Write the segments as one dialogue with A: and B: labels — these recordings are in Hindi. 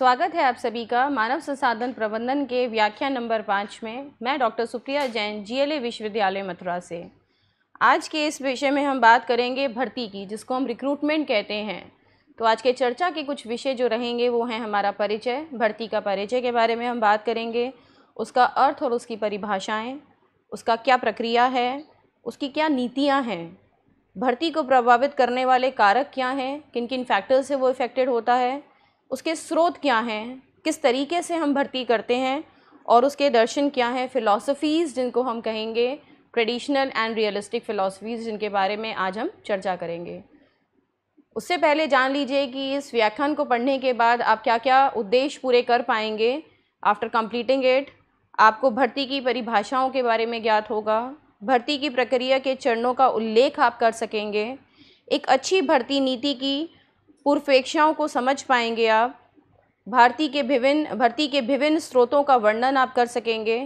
A: स्वागत है आप सभी का मानव संसाधन प्रबंधन के व्याख्यान नंबर पाँच में मैं डॉक्टर सुप्रिया जैन जीएलए विश्वविद्यालय मथुरा से आज के इस विषय में हम बात करेंगे भर्ती की जिसको हम रिक्रूटमेंट कहते हैं तो आज के चर्चा के कुछ विषय जो रहेंगे वो हैं हमारा परिचय भर्ती का परिचय के बारे में हम बात करेंगे उसका अर्थ और उसकी परिभाषाएँ उसका क्या प्रक्रिया है उसकी क्या नीतियाँ हैं भर्ती को प्रभावित करने वाले कारक क्या हैं किन किन फैक्टर्स से वो इफ़ेक्टेड होता है उसके स्रोत क्या हैं किस तरीके से हम भर्ती करते हैं और उसके दर्शन क्या हैं फ़िलासफ़ीज़ जिनको हम कहेंगे ट्रेडिशनल एंड रियलिस्टिक फ़िलासफ़ीज़ जिनके बारे में आज हम चर्चा करेंगे उससे पहले जान लीजिए कि इस व्याख्यान को पढ़ने के बाद आप क्या क्या उद्देश्य पूरे कर पाएंगे आफ्टर कम्प्लीटिंग इट आपको भर्ती की परिभाषाओं के बारे में ज्ञात होगा भर्ती की प्रक्रिया के चरणों का उल्लेख आप कर सकेंगे एक अच्छी भर्ती नीति की पूर्वेक्षाओं को समझ पाएंगे आप भारती के विभिन्न भर्ती के विभिन्न स्रोतों का वर्णन आप कर सकेंगे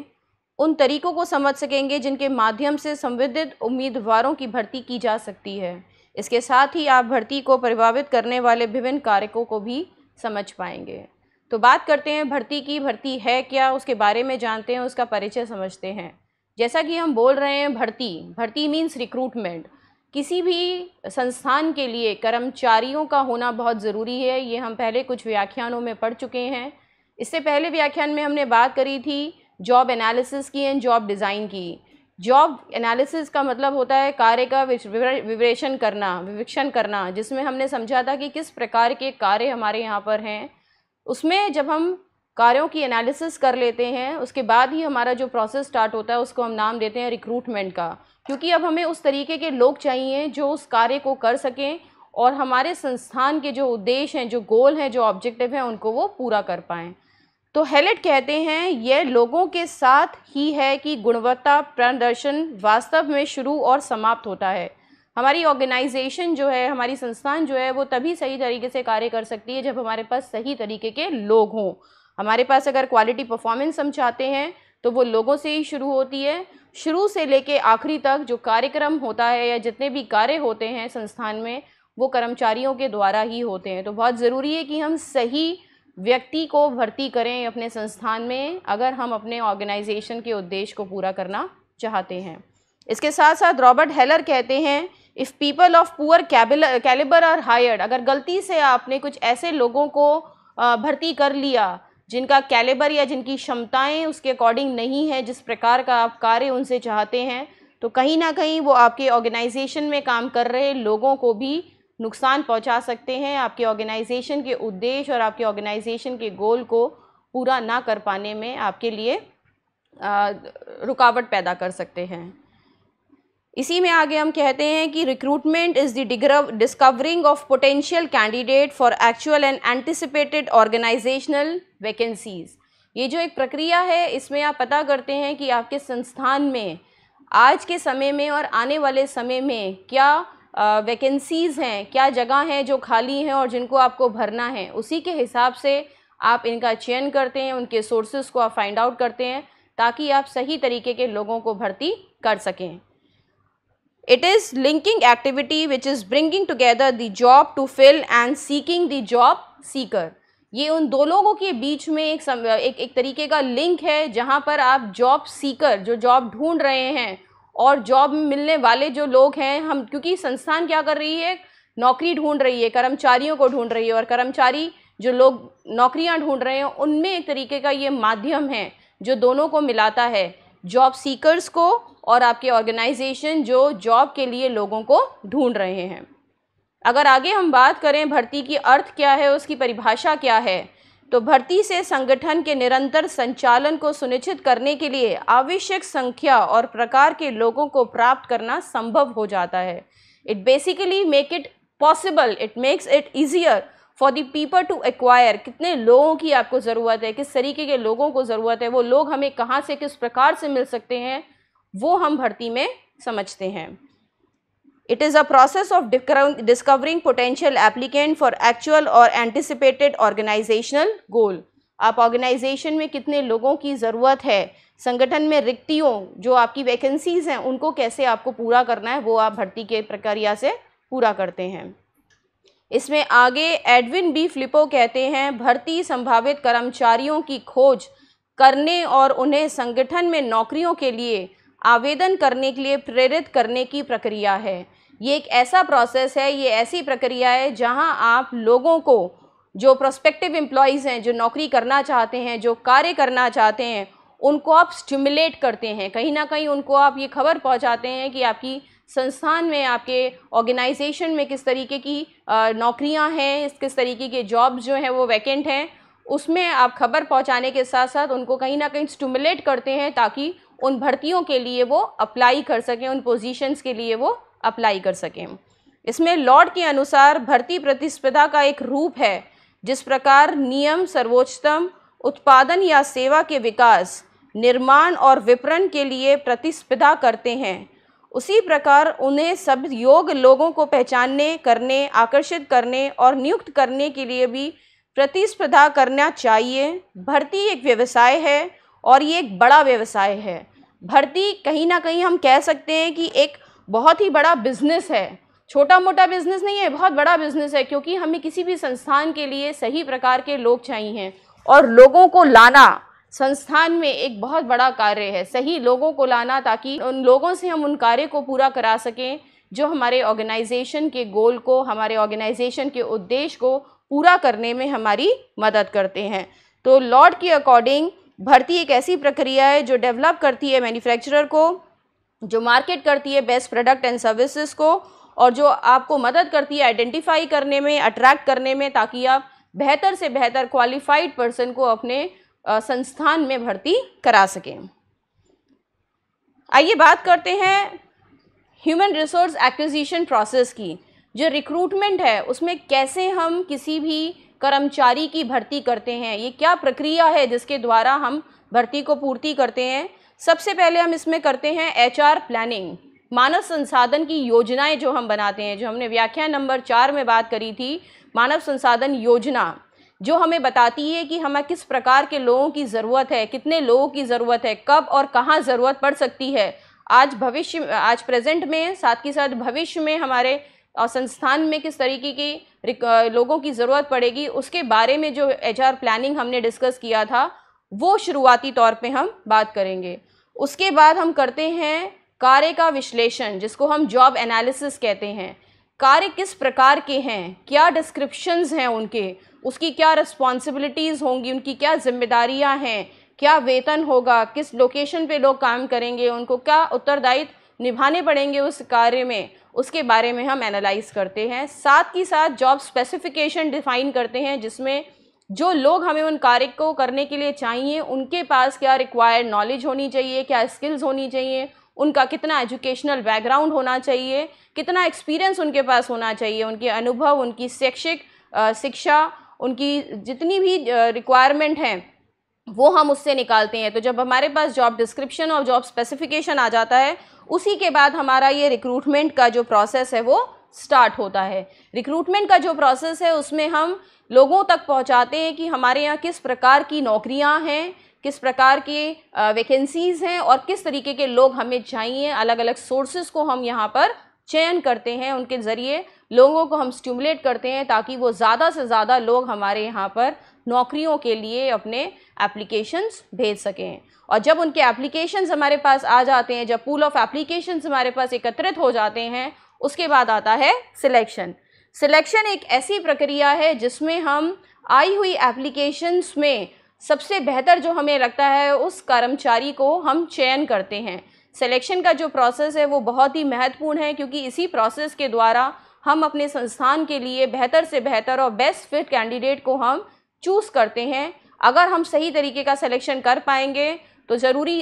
A: उन तरीकों को समझ सकेंगे जिनके माध्यम से संविदित उम्मीदवारों की भर्ती की जा सकती है इसके साथ ही आप भर्ती को प्रभावित करने वाले विभिन्न कारकों को भी समझ पाएंगे तो बात करते हैं भर्ती की भर्ती है क्या उसके बारे में जानते हैं उसका परिचय समझते हैं जैसा कि हम बोल रहे हैं भर्ती भर्ती मीन्स रिक्रूटमेंट किसी भी संस्थान के लिए कर्मचारियों का होना बहुत ज़रूरी है ये हम पहले कुछ व्याख्यानों में पढ़ चुके हैं इससे पहले व्याख्यान में हमने बात करी थी जॉब एनालिसिस की एंड जॉब डिज़ाइन की जॉब एनालिसिस का मतलब होता है कार्य का विवरेशन करना विवेक्षण करना जिसमें हमने समझा था कि किस प्रकार के कार्य हमारे यहाँ पर हैं उसमें जब हम कार्यों की एनालिसिस कर लेते हैं उसके बाद ही हमारा जो प्रोसेस स्टार्ट होता है उसको हम नाम देते हैं रिक्रूटमेंट का क्योंकि अब हमें उस तरीके के लोग चाहिए जो उस कार्य को कर सकें और हमारे संस्थान के जो उद्देश्य हैं जो गोल हैं जो ऑब्जेक्टिव हैं उनको वो पूरा कर पाएँ तो हेलेट कहते हैं यह लोगों के साथ ही है कि गुणवत्ता प्रदर्शन वास्तव में शुरू और समाप्त होता है हमारी ऑर्गेनाइजेशन जो है हमारी संस्थान जो है वो तभी सही तरीके से कार्य कर सकती है जब हमारे पास सही तरीके के लोग हों हमारे पास अगर क्वालिटी परफॉर्मेंस हम चाहते हैं तो वो लोगों से ही शुरू होती है शुरू से लेके आखिरी तक जो कार्यक्रम होता है या जितने भी कार्य होते हैं संस्थान में वो कर्मचारियों के द्वारा ही होते हैं तो बहुत ज़रूरी है कि हम सही व्यक्ति को भर्ती करें अपने संस्थान में अगर हम अपने ऑर्गेनाइजेशन के उद्देश्य को पूरा करना चाहते हैं इसके साथ साथ रॉबर्ट हेलर कहते हैं if people of poor calibre are hired अगर गलती से आपने कुछ ऐसे लोगों को भर्ती कर लिया जिनका कैलेबर या जिनकी क्षमताएं उसके अकॉर्डिंग नहीं है जिस प्रकार का आप कार्य उनसे चाहते हैं तो कहीं ना कहीं वो आपके ऑर्गेनाइजेशन में काम कर रहे लोगों को भी नुकसान पहुंचा सकते हैं आपके ऑर्गेनाइजेशन के उद्देश्य और आपके ऑर्गेनाइजेशन के गोल को पूरा ना कर पाने में आपके लिए रुकावट पैदा कर सकते हैं इसी में आगे हम कहते हैं कि recruitment is the discovering of potential candidate for actual and anticipated organisational vacancies ये जो एक प्रक्रिया है इसमें आप पता करते हैं कि आपके संस्थान में आज के समय में और आने वाले समय में क्या वैकेंसीज़ हैं क्या जगह हैं जो खाली हैं और जिनको आपको भरना है उसी के हिसाब से आप इनका चयन करते हैं उनके सोर्सेज को आप फाइंड आउट करते हैं ताकि आप सही तरीके के लोगों को भर्ती कर सकें It is linking activity which is bringing together the job to fill and seeking the job seeker. ये उन दो लोगों के बीच में एक सम, एक, एक तरीके का लिंक है जहाँ पर आप जॉब सीकर जो जॉब ढूंढ रहे हैं और जॉब मिलने वाले जो लोग हैं हम क्योंकि संस्थान क्या कर रही है नौकरी ढूंढ रही है कर्मचारियों को ढूंढ रही है और कर्मचारी जो लोग नौकरियां ढूंढ रहे हैं उनमें एक तरीके का ये माध्यम है जो दोनों को मिलाता है जॉब सीकरस को और आपके ऑर्गेनाइजेशन जो जॉब के लिए लोगों को ढूंढ रहे हैं अगर आगे हम बात करें भर्ती की अर्थ क्या है उसकी परिभाषा क्या है तो भर्ती से संगठन के निरंतर संचालन को सुनिश्चित करने के लिए आवश्यक संख्या और प्रकार के लोगों को प्राप्त करना संभव हो जाता है it basically make it possible it makes it easier for the people to acquire कितने लोगों की आपको ज़रूरत है किस तरीके के लोगों को ज़रूरत है वो लोग हमें कहाँ से किस प्रकार से मिल सकते हैं वो हम भर्ती में समझते हैं it is a process of discovering potential applicant for actual और एंटिसिपेटेड ऑर्गेनाइजेशनल गोल आप ऑर्गेनाइजेशन में कितने लोगों की ज़रूरत है संगठन में रिक्तियों जो आपकी वैकेंसीज़ हैं उनको कैसे आपको पूरा करना है वो आप भर्ती के प्रक्रिया से पूरा करते हैं इसमें आगे एडविन बी फ्लिपो कहते हैं भर्ती संभावित कर्मचारियों की खोज करने और उन्हें संगठन में नौकरियों के लिए आवेदन करने के लिए प्रेरित करने की प्रक्रिया है ये एक ऐसा प्रोसेस है ये ऐसी प्रक्रिया है जहां आप लोगों को जो प्रोस्पेक्टिव एम्प्लॉयज़ हैं जो नौकरी करना चाहते हैं जो कार्य करना चाहते हैं उनको आप स्टिमुलेट करते हैं कहीं ना कहीं उनको आप ये खबर पहुंचाते हैं कि आपकी संस्थान में आपके ऑर्गेनाइजेशन में किस तरीके की नौकरियां हैं किस तरीके के जॉब जो हैं वो वैकेंट हैं उसमें आप खबर पहुंचाने के साथ साथ उनको कहीं ना कहीं स्टमुलेट करते हैं ताकि उन भर्तियों के लिए वो अप्लाई कर सकें उन पोजीशंस के लिए वो अप्लाई कर सकें इसमें लॉर्ड के अनुसार भर्ती प्रतिस्पर्धा का एक रूप है जिस प्रकार नियम सर्वोच्चतम उत्पादन या सेवा के विकास निर्माण और विपणन के लिए प्रतिस्पर्धा करते हैं उसी प्रकार उन्हें सब योग लोगों को पहचानने करने आकर्षित करने और नियुक्त करने के लिए भी प्रतिस्पर्धा करना चाहिए भर्ती एक व्यवसाय है और ये एक बड़ा व्यवसाय है भर्ती कहीं ना कहीं हम कह सकते हैं कि एक बहुत ही बड़ा बिज़नेस है छोटा मोटा बिज़नेस नहीं है बहुत बड़ा बिज़नेस है क्योंकि हमें किसी भी संस्थान के लिए सही प्रकार के लोग चाहिए और लोगों को लाना संस्थान में एक बहुत बड़ा कार्य है सही लोगों को लाना ताकि उन लोगों से हम उन कार्य को पूरा करा सकें जो हमारे ऑर्गेनाइजेशन के गोल को हमारे ऑर्गेनाइजेशन के उद्देश्य को पूरा करने में हमारी मदद करते हैं तो लॉर्ड के अकॉर्डिंग भर्ती एक ऐसी प्रक्रिया है जो डेवलप करती है मैन्युफैक्चरर को जो मार्केट करती है बेस्ट प्रोडक्ट एंड सर्विसेज को और जो आपको मदद करती है आइडेंटिफाई करने में अट्रैक्ट करने में ताकि आप बेहतर से बेहतर क्वालिफाइड पर्सन को अपने संस्थान में भर्ती करा सकें आइए बात करते हैं ह्यूमन रिसोर्स एक्विजिशन प्रोसेस की जो रिक्रूटमेंट है उसमें कैसे हम किसी भी कर्मचारी की भर्ती करते हैं ये क्या प्रक्रिया है जिसके द्वारा हम भर्ती को पूर्ति करते हैं सबसे पहले हम इसमें करते हैं एचआर प्लानिंग मानव संसाधन की योजनाएं जो हम बनाते हैं जो हमने व्याख्या नंबर चार में बात करी थी मानव संसाधन योजना जो हमें बताती है कि हमें किस प्रकार के लोगों की ज़रूरत है कितने लोगों की ज़रूरत है कब और कहाँ ज़रूरत पड़ सकती है आज भविष्य आज प्रेजेंट में साथ के साथ भविष्य में हमारे और संस्थान में किस तरीके की लोगों की ज़रूरत पड़ेगी उसके बारे में जो एच प्लानिंग हमने डिस्कस किया था वो शुरुआती तौर पे हम बात करेंगे उसके बाद हम करते हैं कार्य का विश्लेषण जिसको हम जॉब एनालिसिस कहते हैं कार्य किस प्रकार के हैं क्या डिस्क्रिप्शंस हैं उनके उसकी क्या रिस्पॉन्सिबिलिटीज़ होंगी उनकी क्या जिम्मेदारियाँ हैं क्या वेतन होगा किस लोकेशन पे लोग काम करेंगे उनको क्या उत्तरदायित्व निभाने पड़ेंगे उस कार्य में उसके बारे में हम एनालाइज करते हैं साथ ही साथ जॉब स्पेसिफिकेशन डिफ़ाइन करते हैं जिसमें जो लोग हमें उन कार्य को करने के लिए चाहिए उनके पास क्या रिक्वायर्ड नॉलेज होनी चाहिए क्या स्किल्स होनी चाहिए उनका कितना एजुकेशनल बैकग्राउंड होना चाहिए कितना एक्सपीरियंस उनके पास होना चाहिए उनके अनुभव उनकी शैक्षिक शिक्षा उनकी जितनी भी रिक्वायरमेंट हैं वो हम उससे निकालते हैं तो जब हमारे पास जॉब डिस्क्रिप्शन और जॉब स्पेसिफिकेशन आ जाता है उसी के बाद हमारा ये रिक्रूटमेंट का जो प्रोसेस है वो स्टार्ट होता है रिक्रूटमेंट का जो प्रोसेस है उसमें हम लोगों तक पहुंचाते हैं कि हमारे यहाँ किस प्रकार की नौकरियाँ हैं किस प्रकार की वैकेंसीज़ हैं और किस तरीके के लोग हमें चाहिए अलग अलग सोर्सेज को हम यहाँ पर चयन करते हैं उनके ज़रिए लोगों को हम स्टिमुलेट करते हैं ताकि वो ज़्यादा से ज़्यादा लोग हमारे यहाँ पर नौकरियों के लिए अपने एप्लीकेशंस भेज सकें और जब उनके एप्लीकेशंस हमारे पास आ जाते हैं जब पूल ऑफ एप्लीकेशंस हमारे पास एकत्रित हो जाते हैं उसके बाद आता है सिलेक्शन सिलेक्शन एक ऐसी प्रक्रिया है जिसमें हम आई हुई एप्लीकेशंस में सबसे बेहतर जो हमें लगता है उस कर्मचारी को हम चयन करते हैं सिलेक्शन का जो प्रोसेस है वो बहुत ही महत्वपूर्ण है क्योंकि इसी प्रोसेस के द्वारा हम अपने संस्थान के लिए बेहतर से बेहतर और बेस्ट फिट कैंडिडेट को हम चूज़ करते हैं अगर हम सही तरीके का सिलेक्शन कर पाएंगे तो ज़रूरी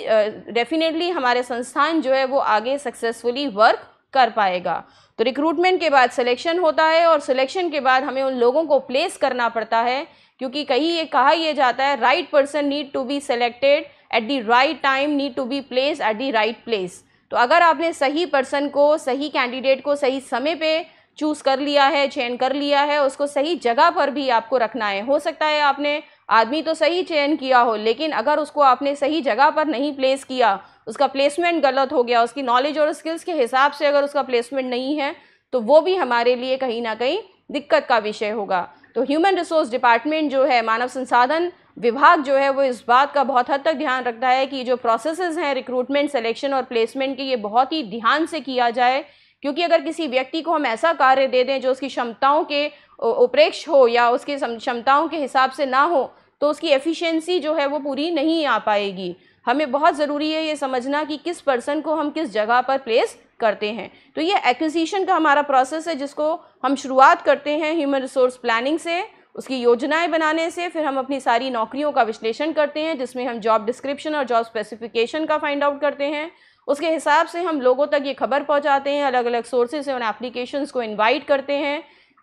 A: डेफिनेटली हमारे संस्थान जो है वो आगे सक्सेसफुली वर्क कर पाएगा तो रिक्रूटमेंट के बाद सिलेक्शन होता है और सिलेक्शन के बाद हमें उन लोगों को प्लेस करना पड़ता है क्योंकि कहीं ये कहा यह जाता है right person need to be selected at the right time need to be place at the right place तो अगर आपने सही पर्सन को सही कैंडिडेट को सही समय पे चूज़ कर लिया है चयन कर लिया है उसको सही जगह पर भी आपको रखना है हो सकता है आपने आदमी तो सही चयन किया हो लेकिन अगर उसको आपने सही जगह पर नहीं प्लेस किया उसका प्लेसमेंट गलत हो गया उसकी नॉलेज और स्किल्स के हिसाब से अगर उसका प्लेसमेंट नहीं है तो वो भी हमारे लिए कहीं ना कहीं दिक्कत का विषय होगा तो ह्यूमन रिसोर्स डिपार्टमेंट जो है मानव संसाधन विभाग जो है वो इस बात का बहुत हद तक ध्यान रखता है कि जो प्रोसेसेस हैं रिक्रूटमेंट सिलेक्शन और प्लेसमेंट के ये बहुत ही ध्यान से किया जाए क्योंकि अगर किसी व्यक्ति को हम ऐसा कार्य दे दें जो उसकी क्षमताओं के उपरेक्ष हो या उसके क्षमताओं के हिसाब से ना हो तो उसकी एफिशिएंसी जो है वो पूरी नहीं आ पाएगी हमें बहुत ज़रूरी है ये समझना कि किस पर्सन को हम किस जगह पर प्लेस करते हैं तो ये एक्विजिशन का हमारा प्रोसेस है जिसको हम शुरुआत करते हैं ह्यूमन रिसोर्स प्लानिंग से उसकी योजनाएं बनाने से फिर हम अपनी सारी नौकरियों का विश्लेषण करते हैं जिसमें हम जॉब डिस्क्रिप्शन और जॉब स्पेसिफिकेशन का फाइंड आउट करते हैं उसके हिसाब से हम लोगों तक ये खबर पहुंचाते हैं अलग अलग सोर्सेज से उन एप्लीकेशंस को इनवाइट करते हैं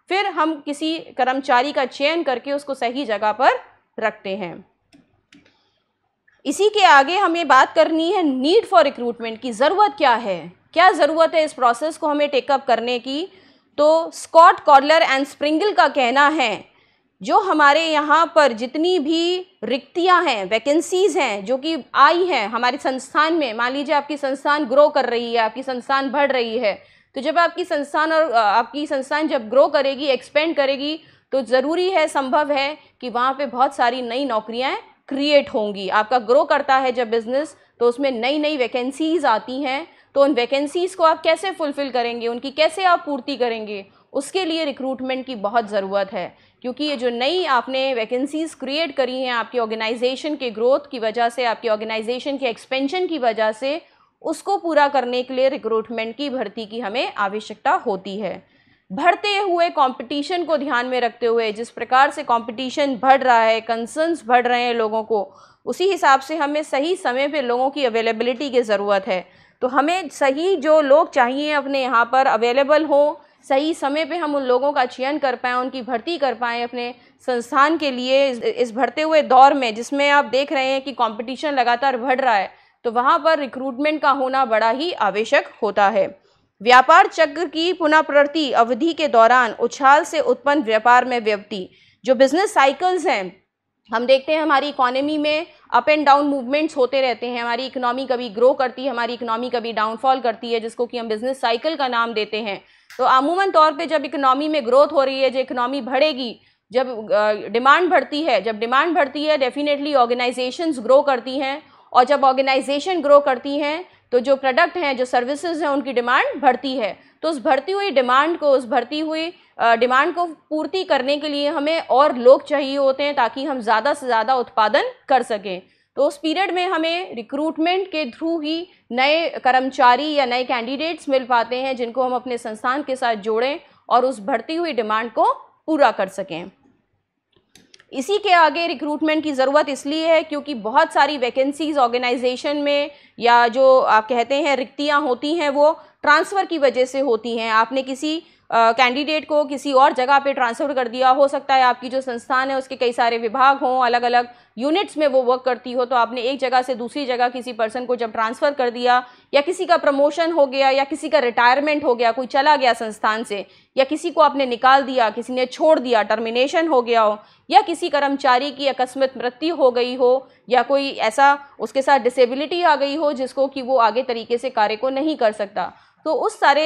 A: फिर हम किसी कर्मचारी का चयन करके उसको सही जगह पर रखते हैं इसी के आगे हमें बात करनी है नीड फॉर रिक्रूटमेंट की ज़रूरत क्या है क्या ज़रूरत है इस प्रोसेस को हमें टेकअप करने की तो स्कॉट कॉर्लर एंड स्प्रिंगल का कहना है जो हमारे यहाँ पर जितनी भी रिक्तियाँ हैं वैकेंसीज़ हैं जो कि आई हैं हमारे संस्थान में मान लीजिए आपकी संस्थान ग्रो कर रही है आपकी संस्थान बढ़ रही है तो जब आपकी संस्थान और आपकी संस्थान जब ग्रो करेगी एक्सपेंड करेगी तो ज़रूरी है संभव है कि वहाँ पे बहुत सारी नई नौकरियाँ क्रिएट होंगी आपका ग्रो करता है जब बिज़नेस तो उसमें नई नई वैकेंसीज़ आती हैं तो उन वैकेंसीज़ को आप कैसे फुलफ़िल करेंगे उनकी कैसे आप पूर्ति करेंगे उसके लिए रिक्रूटमेंट की बहुत ज़रूरत है क्योंकि ये जो नई आपने वैकेंसीज़ क्रिएट करी हैं आपकी ऑर्गेनाइजेशन के ग्रोथ की वजह से आपकी ऑर्गेनाइजेशन के एक्सपेंशन की वजह से उसको पूरा करने के लिए रिक्रूटमेंट की भर्ती की हमें आवश्यकता होती है बढ़ते हुए कंपटीशन को ध्यान में रखते हुए जिस प्रकार से कंपटीशन बढ़ रहा है कंसर्न्स बढ़ रहे हैं लोगों को उसी हिसाब से हमें सही समय पे लोगों की अवेलेबिलिटी की ज़रूरत है तो हमें सही जो लोग चाहिए अपने यहाँ पर अवेलेबल हों सही समय पे हम उन लोगों का चयन कर पाएँ उनकी भर्ती कर पाएँ अपने संस्थान के लिए इस भरते हुए दौर में जिसमें आप देख रहे हैं कि कंपटीशन लगातार बढ़ रहा है तो वहाँ पर रिक्रूटमेंट का होना बड़ा ही आवश्यक होता है व्यापार चक्र की पुनः प्रवृत्ति अवधि के दौरान उछाल से उत्पन्न व्यापार में व्यक्ति जो बिजनेस साइकिल्स हैं हम देखते हैं हमारी इकोनॉमी में अप एंड डाउन मूवमेंट्स होते रहते हैं हमारी इकोनॉमी कभी ग्रो करती है हमारी इकोनॉमी कभी डाउनफॉल करती है जिसको कि हम बिजनेस साइकिल का नाम देते हैं तो अमूमन तौर पे जब इकोनॉमी में ग्रोथ हो रही है जब इकोनॉमी बढ़ेगी जब डिमांड बढ़ती है जब डिमांड बढ़ती है डेफिनेटली ऑर्गेनाइजेशंस ग्रो करती हैं और जब ऑर्गेनाइजेशन ग्रो करती हैं तो जो प्रोडक्ट हैं जो सर्विसेज हैं उनकी डिमांड बढ़ती है तो उस भरती हुई डिमांड को उस भर्ती हुई डिमांड को पूर्ति करने के लिए हमें और लोग चाहिए होते हैं ताकि हम ज़्यादा से ज़्यादा उत्पादन कर सकें तो उस पीरियड में हमें रिक्रूटमेंट के थ्रू ही नए कर्मचारी या नए कैंडिडेट्स मिल पाते हैं जिनको हम अपने संस्थान के साथ जोड़ें और उस भर्ती हुई डिमांड को पूरा कर सकें इसी के आगे रिक्रूटमेंट की ज़रूरत इसलिए है क्योंकि बहुत सारी वैकेंसीज़ ऑर्गेनाइजेशन में या जो आप कहते हैं रिक्तियाँ होती हैं वो ट्रांसफ़र की वजह से होती हैं आपने किसी कैंडिडेट को किसी और जगह पे ट्रांसफ़र कर दिया हो सकता है आपकी जो संस्थान है उसके कई सारे विभाग हों अलग अलग यूनिट्स में वो वर्क करती हो तो आपने एक जगह से दूसरी जगह किसी पर्सन को जब ट्रांसफ़र कर दिया या किसी का प्रमोशन हो गया या किसी का रिटायरमेंट हो गया कोई चला गया संस्थान से या किसी को आपने निकाल दिया किसी ने छोड़ दिया टर्मिनेशन हो गया हो या किसी कर्मचारी की अकस्मत मृत्यु हो गई हो या कोई ऐसा उसके साथ डिसेबिलिटी आ गई हो जिसको कि वो आगे तरीके से कार्य को नहीं कर सकता तो उस सारे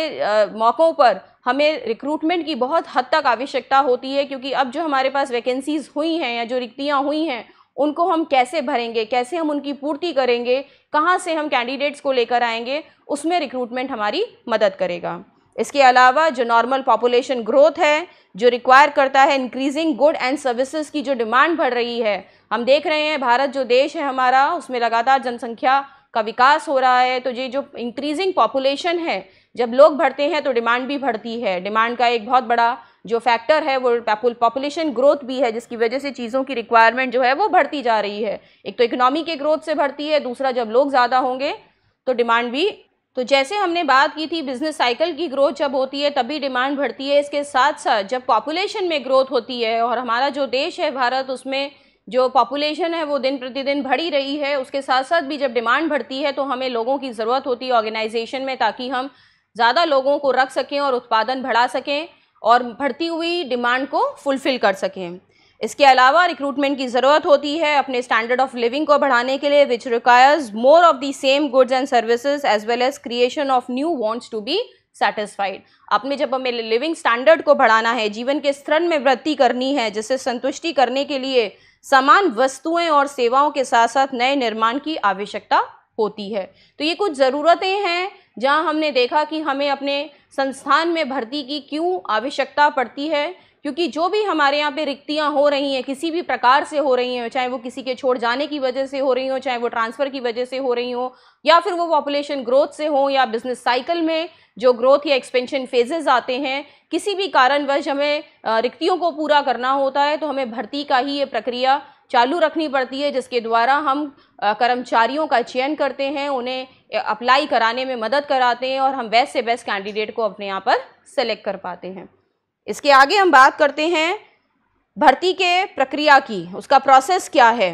A: मौक़ों पर हमें रिक्रूटमेंट की बहुत हद तक आवश्यकता होती है क्योंकि अब जो हमारे पास वैकेंसीज़ हुई हैं या जो रिक्तियाँ हुई हैं उनको हम कैसे भरेंगे कैसे हम उनकी पूर्ति करेंगे कहाँ से हम कैंडिडेट्स को लेकर आएंगे उसमें रिक्रूटमेंट हमारी मदद करेगा इसके अलावा जो नॉर्मल पॉपुलेशन ग्रोथ है जो रिक्वायर करता है इंक्रीजिंग गुड एंड सर्विसेज की जो डिमांड बढ़ रही है हम देख रहे हैं भारत जो देश है हमारा उसमें लगातार जनसंख्या का विकास हो रहा है तो ये जो इंक्रीजिंग पॉपुलेशन है जब लोग बढ़ते हैं तो डिमांड भी बढ़ती है डिमांड का एक बहुत बड़ा जो फैक्टर है वो पॉपुलेशन ग्रोथ भी है जिसकी वजह से चीज़ों की रिक्वायरमेंट जो है वो बढ़ती जा रही है एक तो इकनॉमी के ग्रोथ से बढ़ती है दूसरा जब लोग ज़्यादा होंगे तो डिमांड भी तो जैसे हमने बात की थी बिजनेस साइकिल की ग्रोथ जब होती है तभी डिमांड बढ़ती है इसके साथ साथ जब पॉपुलेशन में ग्रोथ होती है और हमारा जो देश है भारत उसमें जो पॉपुलेशन है वो दिन प्रतिदिन बढ़ी रही है उसके साथ साथ भी जब डिमांड बढ़ती है तो हमें लोगों की ज़रूरत होती है ऑर्गेनाइजेशन में ताकि हम ज़्यादा लोगों को रख सकें और उत्पादन बढ़ा सकें और बढ़ती हुई डिमांड को फुलफ़िल कर सकें इसके अलावा रिक्रूटमेंट की ज़रूरत होती है अपने स्टैंडर्ड ऑफ लिविंग को बढ़ाने के लिए which requires more of the same goods and services as well as creation of new wants to be satisfied आपने जब हमें लिविंग स्टैंडर्ड को बढ़ाना है जीवन के स्तर में वृद्धि करनी है जिससे संतुष्टि करने के लिए समान वस्तुएं और सेवाओं के साथ साथ नए निर्माण की आवश्यकता होती है तो ये कुछ ज़रूरतें हैं जहाँ हमने देखा कि हमें अपने संस्थान में भर्ती की क्यों आवश्यकता पड़ती है क्योंकि जो भी हमारे यहाँ पे रिक्तियाँ हो रही हैं किसी भी प्रकार से हो रही हैं चाहे वो किसी के छोड़ जाने की वजह से हो रही हो चाहे वो ट्रांसफ़र की वजह से हो रही हो या फिर वो पॉपुलेशन ग्रोथ से हो या बिजनेस साइकिल में जो ग्रोथ या एक्सपेंशन फेजेज़ आते हैं किसी भी कारणवश हमें रिक्तियों को पूरा करना होता है तो हमें भर्ती का ही ये प्रक्रिया चालू रखनी पड़ती है जिसके द्वारा हम कर्मचारियों का चयन करते हैं उन्हें अप्लाई कराने में मदद कराते हैं और हम बेस्ट से बेस्ट कैंडिडेट को अपने यहाँ पर सेलेक्ट कर पाते हैं इसके आगे हम बात करते हैं भर्ती के प्रक्रिया की उसका प्रोसेस क्या है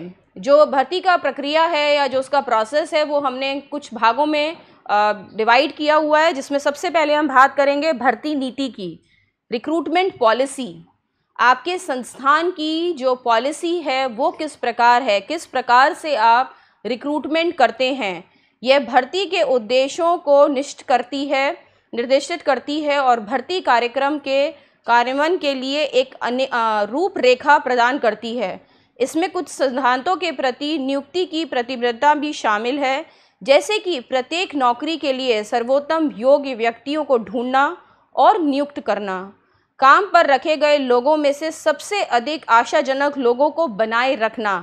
A: जो भर्ती का प्रक्रिया है या जो उसका प्रोसेस है वो हमने कुछ भागों में डिवाइड किया हुआ है जिसमें सबसे पहले हम बात करेंगे भर्ती नीति की रिक्रूटमेंट पॉलिसी आपके संस्थान की जो पॉलिसी है वो किस प्रकार है किस प्रकार से आप रिक्रूटमेंट करते हैं यह भर्ती के उद्देश्यों को निष्ठ करती है निर्देशित करती है और भर्ती कार्यक्रम के कार्यान्वयन के लिए एक अन्य रूपरेखा प्रदान करती है इसमें कुछ सिद्धांतों के प्रति नियुक्ति की प्रतिबद्धता भी शामिल है जैसे कि प्रत्येक नौकरी के लिए सर्वोत्तम योग्य व्यक्तियों को ढूंढना और नियुक्त करना काम पर रखे गए लोगों में से सबसे अधिक आशाजनक लोगों को बनाए रखना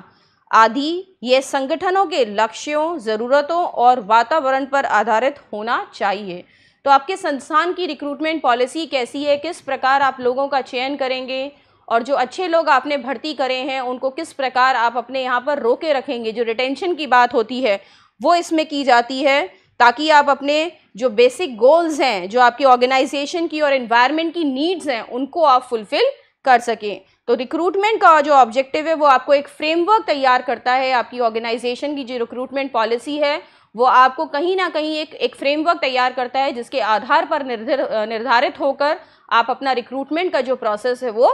A: आदि ये संगठनों के लक्ष्यों ज़रूरतों और वातावरण पर आधारित होना चाहिए तो आपके संस्थान की रिक्रूटमेंट पॉलिसी कैसी है किस प्रकार आप लोगों का चयन करेंगे और जो अच्छे लोग आपने भर्ती करे हैं उनको किस प्रकार आप अपने यहाँ पर रोके रखेंगे जो रिटेंशन की बात होती है वो इसमें की जाती है ताकि आप अपने जो बेसिक गोल्स हैं जो आपकी ऑर्गेनाइजेशन की और इन्वायरमेंट की नीड्स हैं उनको आप फुलफ़िल कर सकें तो रिक्रूटमेंट का जो ऑब्जेक्टिव है वो आपको एक फ्रेमवर्क तैयार करता है आपकी ऑर्गेनाइजेशन की जो रिक्रूटमेंट पॉलिसी है वो आपको कहीं ना कहीं एक एक फ्रेमवर्क तैयार करता है जिसके आधार पर निर्धर निर्धारित होकर आप अपना रिक्रूटमेंट का जो प्रोसेस है वो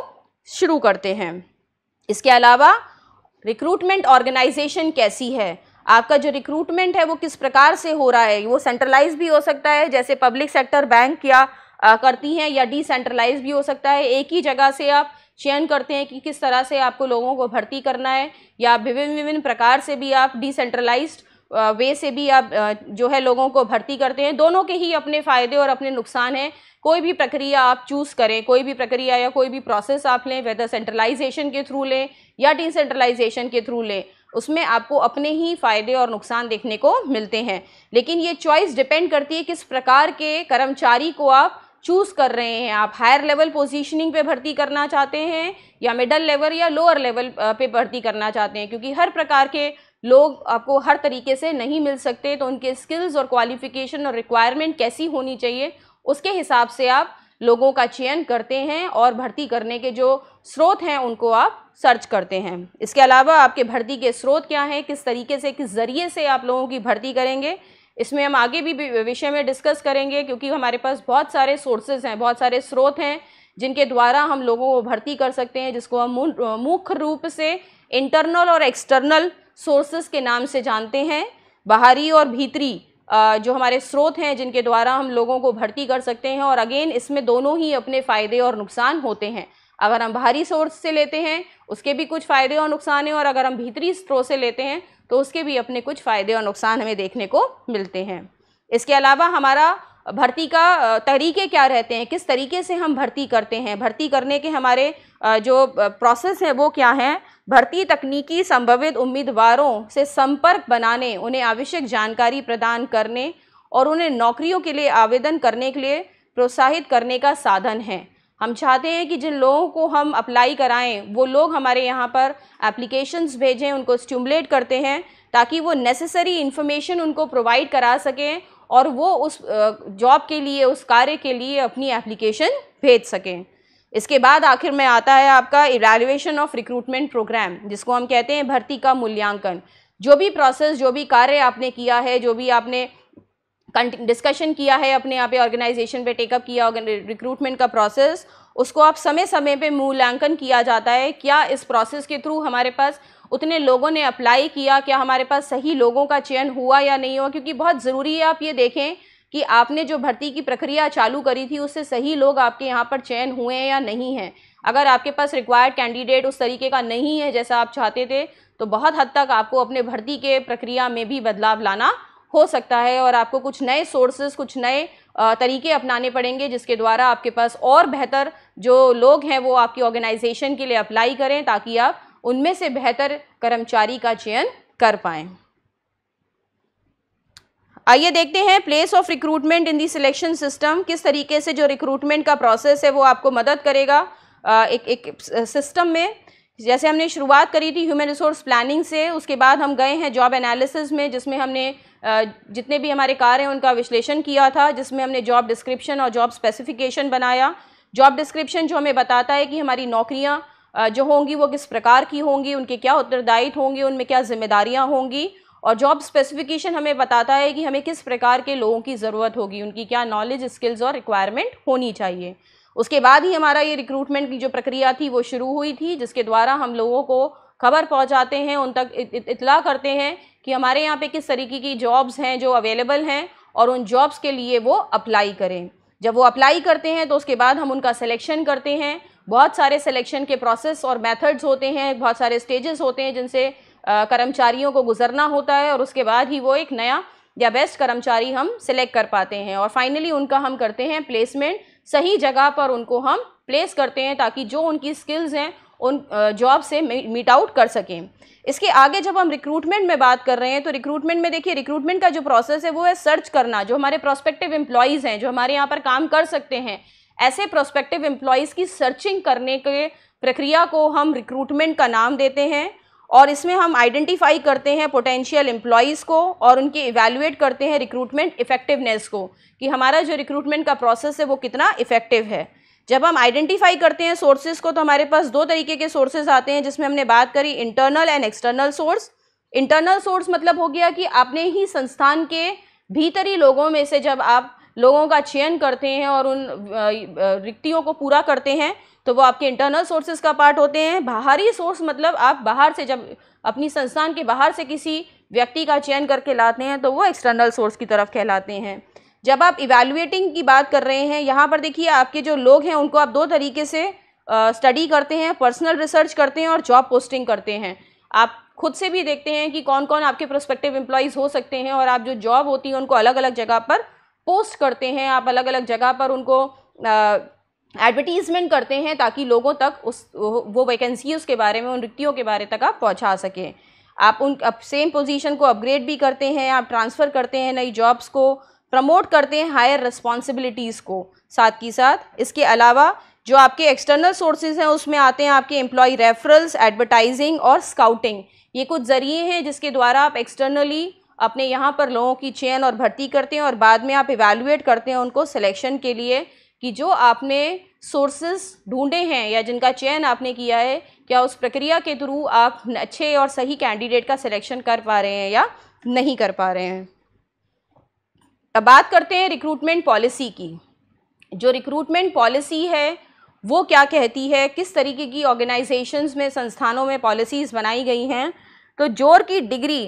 A: शुरू करते हैं इसके अलावा रिक्रूटमेंट ऑर्गेनाइजेशन कैसी है आपका जो रिक्रूटमेंट है वो किस प्रकार से हो रहा है वो सेंट्रलाइज भी हो सकता है जैसे पब्लिक सेक्टर बैंक या आ, करती हैं या डिसेंट्रलाइज भी हो सकता है एक ही जगह से आप चयन करते हैं कि किस तरह से आपको लोगों को भर्ती करना है या विभिन्न विभिन्न प्रकार से भी आप डिसेंट्रलाइज वे से भी आप जो है लोगों को भर्ती करते हैं दोनों के ही अपने फ़ायदे और अपने नुकसान हैं कोई भी प्रक्रिया आप चूज़ करें कोई भी प्रक्रिया या कोई भी प्रोसेस आप लें वेदर सेंट्रलाइजेशन के थ्रू लें या डिसेंट्रलाइजेशन के थ्रू लें उसमें आपको अपने ही फ़ायदे और नुकसान देखने को मिलते हैं लेकिन ये चॉइस डिपेंड करती है किस प्रकार के कर्मचारी को आप चूज़ कर रहे हैं आप हायर लेवल पोजीशनिंग पे भर्ती करना चाहते हैं या मिडल लेवल या लोअर लेवल पे भर्ती करना चाहते हैं क्योंकि हर प्रकार के लोग आपको हर तरीके से नहीं मिल सकते तो उनके स्किल्स और क्वालिफिकेशन और रिक्वायरमेंट कैसी होनी चाहिए उसके हिसाब से आप लोगों का चयन करते हैं और भर्ती करने के जो स्रोत हैं उनको आप सर्च करते हैं इसके अलावा आपके भर्ती के स्रोत क्या हैं किस तरीके से किस ज़रिए से आप लोगों की भर्ती करेंगे इसमें हम आगे भी विषय में डिस्कस करेंगे क्योंकि हमारे पास बहुत सारे सोर्सेज हैं बहुत सारे स्रोत हैं जिनके द्वारा हम लोगों को भर्ती कर सकते हैं जिसको हम मुख्य रूप से इंटरनल और एक्सटर्नल सोर्सेज के नाम से जानते हैं बाहरी और भीतरी जो हमारे स्रोत हैं जिनके द्वारा हम लोगों को भर्ती कर सकते हैं और अगेन इसमें दोनों ही अपने फ़ायदे और नुकसान होते हैं अगर हम बाहरी सोर्स से लेते हैं उसके भी कुछ फ़ायदे और नुकसान हैं और अगर हम भीतरी स्रोत से लेते हैं तो उसके भी अपने कुछ फ़ायदे और नुकसान हमें देखने को मिलते हैं इसके अलावा हमारा भर्ती का तरीके क्या रहते हैं किस तरीके से हम भर्ती करते हैं भर्ती करने के हमारे जो प्रोसेस हैं वो क्या हैं भर्ती तकनीकी संभवित उम्मीदवारों से संपर्क बनाने उन्हें आवश्यक जानकारी प्रदान करने और उन्हें नौकरियों के लिए आवेदन करने के लिए प्रोत्साहित करने का साधन है हम चाहते हैं कि जिन लोगों को हम अप्लाई कराएं वो लोग हमारे यहाँ पर एप्लीकेशंस भेजें उनको स्टमुलेट करते हैं ताकि वो नेसेसरी इन्फॉर्मेशन उनको प्रोवाइड करा सकें और वो उस जॉब के लिए उस कार्य के लिए अपनी एप्लीकेशन भेज सकें इसके बाद आखिर में आता है आपका इवेल्यूशन ऑफ रिक्रूटमेंट प्रोग्राम जिसको हम कहते हैं भर्ती का मूल्यांकन जो भी प्रोसेस जो भी कार्य आपने किया है जो भी आपने डिस्कशन किया है अपने यहाँ पे ऑर्गेनाइजेशन पे टेकअप किया रिक्रूटमेंट का प्रोसेस उसको आप समय समय पे मूल्यांकन किया जाता है क्या इस प्रोसेस के थ्रू हमारे पास उतने लोगों ने अप्लाई किया क्या हमारे पास सही लोगों का चयन हुआ या नहीं हुआ क्योंकि बहुत ज़रूरी है आप ये देखें कि आपने जो भर्ती की प्रक्रिया चालू करी थी उससे सही लोग आपके यहाँ पर चयन हुए हैं या नहीं हैं अगर आपके पास रिक्वायर्ड कैंडिडेट उस तरीके का नहीं है जैसा आप चाहते थे तो बहुत हद तक आपको अपने भर्ती के प्रक्रिया में भी बदलाव लाना हो सकता है और आपको कुछ नए सोर्सेज कुछ नए तरीके अपनाने पड़ेंगे जिसके द्वारा आपके पास और बेहतर जो लोग हैं वो आपकी ऑर्गेनाइजेशन के लिए अप्लाई करें ताकि आप उनमें से बेहतर कर्मचारी का चयन कर पाएँ आइए देखते हैं place of recruitment in the selection system किस तरीके से जो रिक्रूटमेंट का प्रोसेस है वो आपको मदद करेगा एक एक सिस्टम में जैसे हमने शुरुआत करी थी ह्यूमन रिसोर्स प्लानिंग से उसके बाद हम गए हैं जॉब एनालिसिस में जिसमें हमने जितने भी हमारे कार हैं उनका विश्लेषण किया था जिसमें हमने जॉब डिस्क्रिप्शन और जॉब स्पेसिफिकेशन बनाया जॉब डिस्क्रिप्शन जो हमें बताता है कि हमारी नौकरियाँ जो होंगी वो किस प्रकार की होंगी उनके क्या उत्तरदायित्व होंगे उनमें क्या जिम्मेदारियाँ होंगी और जॉब स्पेसिफिकेशन हमें बताता है कि हमें किस प्रकार के लोगों की ज़रूरत होगी उनकी क्या नॉलेज स्किल्स और रिक्वायरमेंट होनी चाहिए उसके बाद ही हमारा ये रिक्रूटमेंट की जो प्रक्रिया थी वो शुरू हुई थी जिसके द्वारा हम लोगों को खबर पहुंचाते हैं उन तक इतला करते हैं कि हमारे यहाँ पे किस तरीके की जॉब्स हैं जो अवेलेबल हैं और उन जॉब्स के लिए वो अप्लाई करें जब वो अप्लाई करते हैं तो उसके बाद हम उनका सिलेक्शन करते हैं बहुत सारे सिलेक्शन के प्रोसेस और मेथड्स होते हैं बहुत सारे स्टेजेस होते हैं जिनसे कर्मचारियों को गुजरना होता है और उसके बाद ही वो एक नया या बेस्ट कर्मचारी हम सिलेक्ट कर पाते हैं और फाइनली उनका हम करते हैं प्लेसमेंट सही जगह पर उनको हम प्लेस करते हैं ताकि जो उनकी स्किल्स हैं उन जॉब से मीट आउट कर सकें इसके आगे जब हम रिक्रूटमेंट में बात कर रहे हैं तो रिक्रूटमेंट में देखिए रिक्रूटमेंट का जो प्रोसेस है वो है सर्च करना जो हमारे प्रोस्पेक्टिव एम्प्लॉयज़ हैं जो हमारे यहाँ पर काम कर सकते हैं ऐसे प्रोस्पेक्टिव एम्प्लॉयज़ की सर्चिंग करने के प्रक्रिया को हम रिक्रूटमेंट का नाम देते हैं और इसमें हम आइडेंटिफाई करते हैं पोटेंशियल एम्प्लॉयज़ को और उनकी इवेल्युएट करते हैं रिक्रूटमेंट इफेक्टिवनेस को कि हमारा जो रिक्रूटमेंट का प्रोसेस है वो कितना इफेक्टिव है जब हम आइडेंटिफाई करते हैं सोर्सेज को तो हमारे पास दो तरीके के सोर्सेज आते हैं जिसमें हमने बात करी internal and external source internal source मतलब हो गया कि आपने ही संस्थान के भीतरी लोगों में से जब आप लोगों का चयन करते हैं और उन रिक्तियों को पूरा करते हैं तो वो आपके इंटरनल सोर्सेज का पार्ट होते हैं बाहरी सोर्स मतलब आप बाहर से जब अपनी संस्थान के बाहर से किसी व्यक्ति का चयन करके लाते हैं तो वो एक्सटर्नल सोर्स की तरफ कहलाते हैं जब आप इवेलुएटिंग की बात कर रहे हैं यहाँ पर देखिए आपके जो लोग हैं उनको आप दो तरीके से स्टडी करते हैं पर्सनल रिसर्च करते हैं और जॉब पोस्टिंग करते हैं आप खुद से भी देखते हैं कि कौन कौन आपके प्रोस्पेक्टिव एम्प्लॉयज़ हो सकते हैं और आप जो जॉब होती है उनको अलग अलग जगह पर पोस्ट करते हैं आप अलग अलग जगह पर उनको एडवर्टीज़मेंट करते हैं ताकि लोगों तक उस वो वैकेंसीज़ के बारे में उन रिक्तियों के बारे तक आप पहुँचा सकें आप उन सेम पोजीशन को अपग्रेड भी करते हैं आप ट्रांसफ़र करते हैं नई जॉब्स को प्रमोट करते हैं हायर रिस्पॉन्सिबिलिटीज़ को साथ ही साथ इसके अलावा जो आपके एक्सटर्नल सोर्सेज हैं उसमें आते हैं आपके एम्प्लॉय रेफरल्स एडवर्टाइजिंग और स्काउटिंग ये कुछ ज़रिए हैं जिसके द्वारा आप एक्सटर्नली अपने यहाँ पर लोगों की चयन और भर्ती करते हैं और बाद में आप इवेलुएट करते हैं उनको सिलेक्शन के लिए कि जो आपने सोर्सेज ढूंढे हैं या जिनका चयन आपने किया है क्या उस प्रक्रिया के थ्रू आप अच्छे और सही कैंडिडेट का सिलेक्शन कर पा रहे हैं या नहीं कर पा रहे हैं अब बात करते हैं रिक्रूटमेंट पॉलिसी की जो रिक्रूटमेंट पॉलिसी है वो क्या कहती है किस तरीके की ऑर्गेनाइजेशंस में संस्थानों में पॉलिसीज़ बनाई गई हैं तो जोर की डिग्री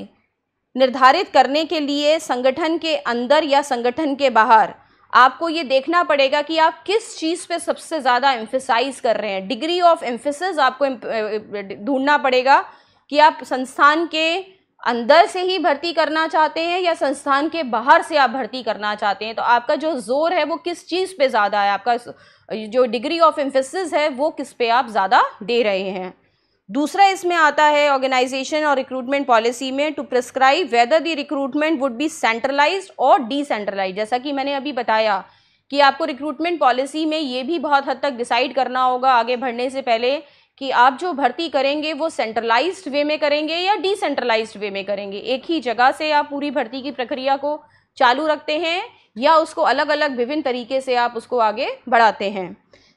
A: निर्धारित करने के लिए संगठन के अंदर या संगठन के बाहर आपको ये देखना पड़ेगा कि आप किस चीज़ पे सबसे ज़्यादा एम्फिसाइज कर रहे हैं डिग्री ऑफ एम्फिसिस आपको ढूंढना पड़ेगा कि आप संस्थान के अंदर से ही भर्ती करना चाहते हैं या संस्थान के बाहर से आप भर्ती करना चाहते हैं तो आपका जो जोर है वो किस चीज़ पे ज़्यादा है आपका जो डिग्री ऑफ एम्फेसिस है वो किस पे आप ज़्यादा दे रहे हैं दूसरा इसमें आता है ऑर्गेनाइजेशन और रिक्रूटमेंट पॉलिसी में to prescribe whether the recruitment would be centralise और डिसेंट्रलाइज जैसा कि मैंने अभी बताया कि आपको रिक्रूटमेंट पॉलिसी में ये भी बहुत हद तक डिसाइड करना होगा आगे बढ़ने से पहले कि आप जो भर्ती करेंगे वो सेंट्रलाइज्ड वे में करेंगे या डिसेंट्रलाइज्ड वे में करेंगे एक ही जगह से आप पूरी भर्ती की प्रक्रिया को चालू रखते हैं या उसको अलग अलग विभिन्न तरीके से आप उसको आगे बढ़ाते हैं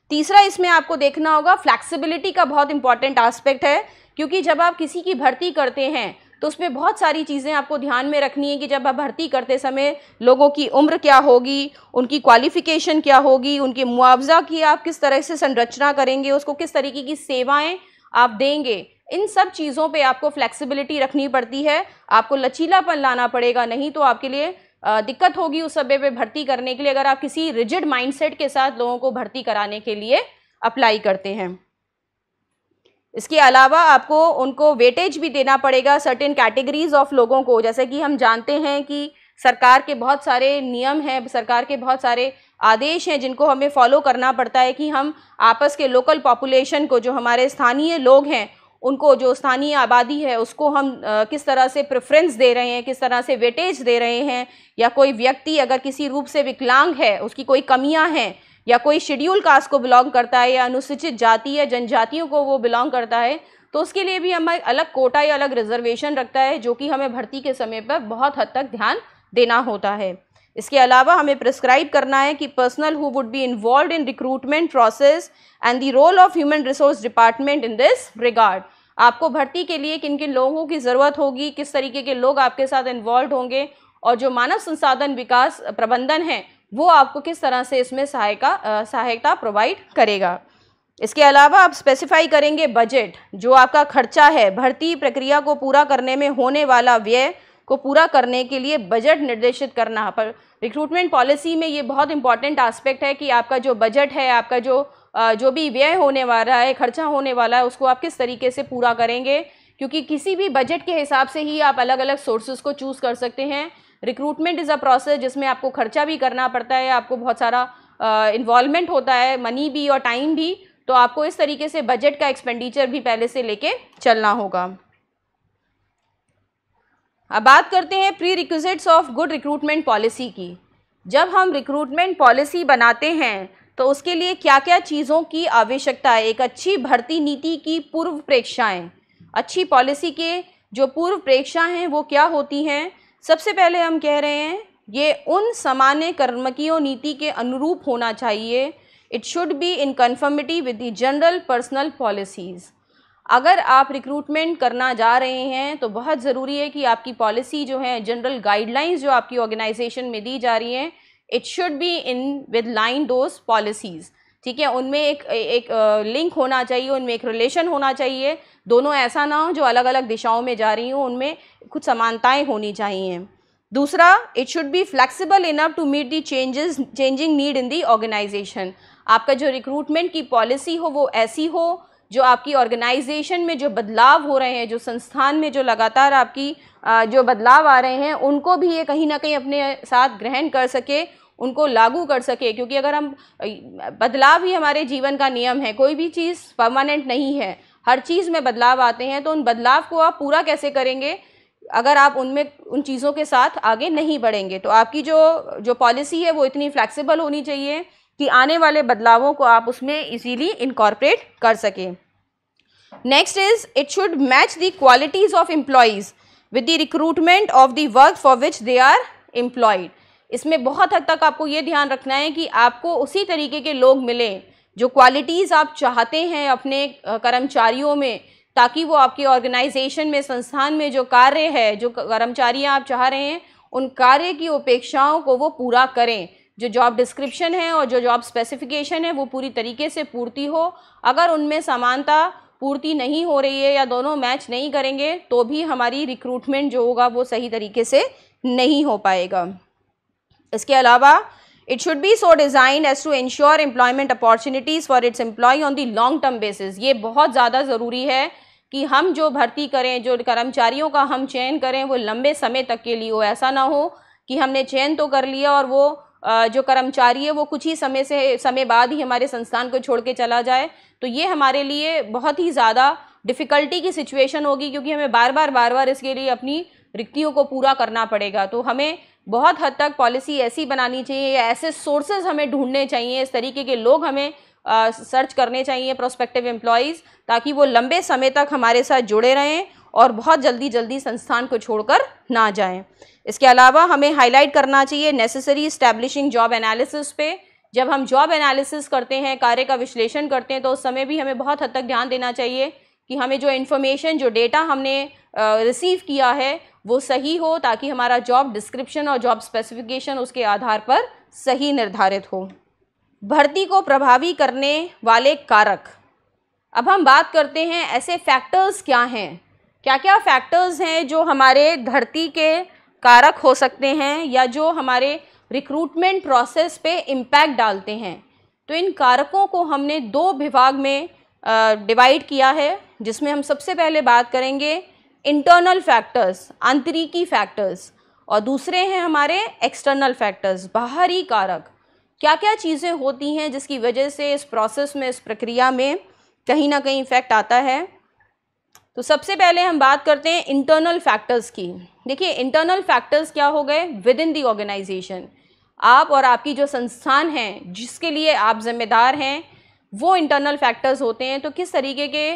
A: तीसरा इसमें आपको देखना होगा फ्लैक्सिबिलिटी का बहुत इंपॉर्टेंट आस्पेक्ट है क्योंकि जब आप किसी की भर्ती करते हैं तो उसमें बहुत सारी चीज़ें आपको ध्यान में रखनी है कि जब आप भर्ती करते समय लोगों की उम्र क्या होगी उनकी क्वालिफ़िकेशन क्या होगी उनके मुआवजा की आप किस तरह से संरचना करेंगे उसको किस तरीके की सेवाएं आप देंगे इन सब चीज़ों पे आपको फ्लेक्सिबिलिटी रखनी पड़ती है आपको लचीलापन लाना पड़ेगा नहीं तो आपके लिए दिक्कत होगी उस सब्बे पे भर्ती करने के लिए अगर आप किसी रिजिड माइंडसेट के साथ लोगों को भर्ती कराने के लिए अप्लाई करते हैं इसके अलावा आपको उनको वेटेज भी देना पड़ेगा सर्टेन कैटेगरीज ऑफ लोगों को जैसे कि हम जानते हैं कि सरकार के बहुत सारे नियम हैं सरकार के बहुत सारे आदेश हैं जिनको हमें फॉलो करना पड़ता है कि हम आपस के लोकल पॉपुलेशन को जो हमारे स्थानीय लोग हैं उनको जो स्थानीय आबादी है उसको हम आ, किस तरह से प्रेफरेंस दे रहे हैं किस तरह से वेटेज दे रहे हैं या कोई व्यक्ति अगर किसी रूप से विकलांग है उसकी कोई कमियां हैं या कोई शेड्यूल कास्ट को बिलोंग करता है या अनुसूचित जाति या जनजातियों को वो बिलोंग करता है तो उसके लिए भी हमें अलग कोटा या अलग रिजर्वेशन रखता है जो कि हमें भर्ती के समय पर बहुत हद तक ध्यान देना होता है इसके अलावा हमें प्रिस्क्राइब करना है कि personal who would be involve in recruitment process and the role of human resource department in this regard आपको भर्ती के लिए किन किन लोगों की ज़रूरत होगी किस तरीके के लोग आपके साथ इन्वॉल्व होंगे और जो मानव संसाधन विकास प्रबंधन है वो आपको किस तरह से इसमें सहायता सहायता प्रोवाइड करेगा इसके अलावा आप स्पेसिफाई करेंगे बजट जो आपका खर्चा है भर्ती प्रक्रिया को पूरा करने में होने वाला व्यय को पूरा करने के लिए बजट निर्देशित करना पर रिक्रूटमेंट पॉलिसी में ये बहुत इंपॉर्टेंट आस्पेक्ट है कि आपका जो बजट है आपका जो जो भी व्यय होने वाला है खर्चा होने वाला है उसको आप किस तरीके से पूरा करेंगे क्योंकि किसी भी बजट के हिसाब से ही आप अलग अलग सोर्सेज को चूज़ कर सकते हैं रिक्रूटमेंट इज़ अ प्रोसेस जिसमें आपको खर्चा भी करना पड़ता है आपको बहुत सारा इन्वॉलमेंट होता है मनी भी और टाइम भी तो आपको इस तरीके से बजट का एक्सपेंडिचर भी पहले से लेके चलना होगा अब बात करते हैं prerequisites of good recruitment policy की जब हम रिक्रूटमेंट पॉलिसी बनाते हैं तो उसके लिए क्या क्या चीज़ों की आवश्यकता है एक अच्छी भर्ती नीति की पूर्व प्रेक्षाएँ अच्छी पॉलिसी के जो पूर्व प्रेक्षा हैं वो क्या होती हैं सबसे पहले हम कह रहे हैं ये उन सामान्य कर्मकीय नीति के अनुरूप होना चाहिए it should be in conformity with the general personal policies अगर आप रिक्रूटमेंट करना जा रहे हैं तो बहुत ज़रूरी है कि आपकी पॉलिसी जो है जनरल गाइडलाइंस जो आपकी ऑर्गेनाइजेशन में दी जा रही हैं it should be in with line those policies ठीक है उनमें एक एक लिंक होना चाहिए उनमें एक रिलेशन होना चाहिए दोनों ऐसा ना हो जो अलग अलग दिशाओं में जा रही हो उनमें कुछ समानताएं होनी चाहिए दूसरा it should be flexible enough to meet the changes changing need in the organisation आपका जो रिक्रूटमेंट की पॉलिसी हो वो ऐसी हो जो आपकी ऑर्गेनाइजेशन में जो बदलाव हो रहे हैं जो संस्थान में जो लगातार आपकी जो बदलाव आ रहे हैं उनको भी ये कहीं ना कहीं अपने साथ ग्रहण कर सके उनको लागू कर सके क्योंकि अगर हम बदलाव ही हमारे जीवन का नियम है कोई भी चीज़ परमानेंट नहीं है हर चीज़ में बदलाव आते हैं तो उन बदलाव को आप पूरा कैसे करेंगे अगर आप उनमें उन चीज़ों के साथ आगे नहीं बढ़ेंगे तो आपकी जो जो पॉलिसी है वो इतनी फ्लैक्सिबल होनी चाहिए कि आने वाले बदलावों को आप उसमें इजीली इनकॉर्पोरेट कर सकें next is it should match the qualities of employees with the recruitment of the work for which they are employed इसमें बहुत हद तक आपको ये ध्यान रखना है कि आपको उसी तरीके के लोग मिलें जो क्वालिटीज़ आप चाहते हैं अपने कर्मचारियों में ताकि वो आपके ऑर्गेनाइजेशन में संस्थान में जो कार्य है जो कर्मचारियाँ आप चाह रहे हैं उन कार्य की अपेक्षाओं को वो पूरा करें जो जॉब डिस्क्रिप्शन है और जो जॉब स्पेसिफिकेशन है वो पूरी तरीके से पूर्ति हो अगर उनमें समानता पूर्ति नहीं हो रही है या दोनों मैच नहीं करेंगे तो भी हमारी रिक्रूटमेंट जो होगा वो सही तरीके से नहीं हो पाएगा इसके अलावा it should be so design as to ensure employment opportunities for its employ on the long term basis ये बहुत ज़्यादा ज़रूरी है कि हम जो भर्ती करें जो कर्मचारियों का हम चयन करें वो लंबे समय तक के लिए हो ऐसा ना हो कि हमने चयन तो कर लिया और वो जो कर्मचारी है वो कुछ ही समय से समय बाद ही हमारे संस्थान को छोड़ के चला जाए तो ये हमारे लिए बहुत ही ज़्यादा डिफ़िकल्टी की सिचुएशन होगी क्योंकि हमें बार बार बार बार इसके लिए अपनी रिक्तियों को पूरा करना पड़ेगा तो हमें बहुत हद तक पॉलिसी ऐसी बनानी चाहिए या ऐसे सोर्सेज हमें ढूंढने चाहिए इस तरीके के लोग हमें आ, सर्च करने चाहिए प्रोस्पेक्टिव एम्प्लॉयज़ ताकि वो लंबे समय तक हमारे साथ जुड़े रहें और बहुत जल्दी जल्दी संस्थान को छोड़कर ना जाएं इसके अलावा हमें हाईलाइट करना चाहिए नेसेसरी स्टैब्लिशिंग जॉब एनालिसिस पे जब हम जॉब एनालिसिस करते हैं कार्य का विश्लेषण करते हैं तो उस समय भी हमें बहुत हद तक ध्यान देना चाहिए कि हमें जो इन्फॉर्मेशन जो डेटा हमने रिसीव किया है वो सही हो ताकि हमारा जॉब डिस्क्रिप्शन और जॉब स्पेसिफिकेशन उसके आधार पर सही निर्धारित हो भर्ती को प्रभावी करने वाले कारक अब हम बात करते हैं ऐसे फैक्टर्स क्या हैं क्या क्या फैक्टर्स हैं जो हमारे धरती के कारक हो सकते हैं या जो हमारे रिक्रूटमेंट प्रोसेस पे इम्पैक्ट डालते हैं तो इन कारकों को हमने दो विभाग में डिवाइड uh, किया है जिसमें हम सबसे पहले बात करेंगे इंटरनल फैक्टर्स आंतरिकी फैक्टर्स और दूसरे हैं हमारे एक्सटर्नल फैक्टर्स बाहरी कारक क्या क्या चीज़ें होती हैं जिसकी वजह से इस प्रोसेस में इस प्रक्रिया में कहीं ना कहीं इफ़ेक्ट आता है तो सबसे पहले हम बात करते हैं इंटरनल फैक्टर्स की देखिए इंटरनल फैक्टर्स क्या हो गए विद इन दी ऑर्गेनाइजेशन आप और आपकी जो संस्थान हैं जिसके लिए आप जिम्मेदार हैं वो इंटरनल फैक्टर्स होते हैं तो किस तरीके के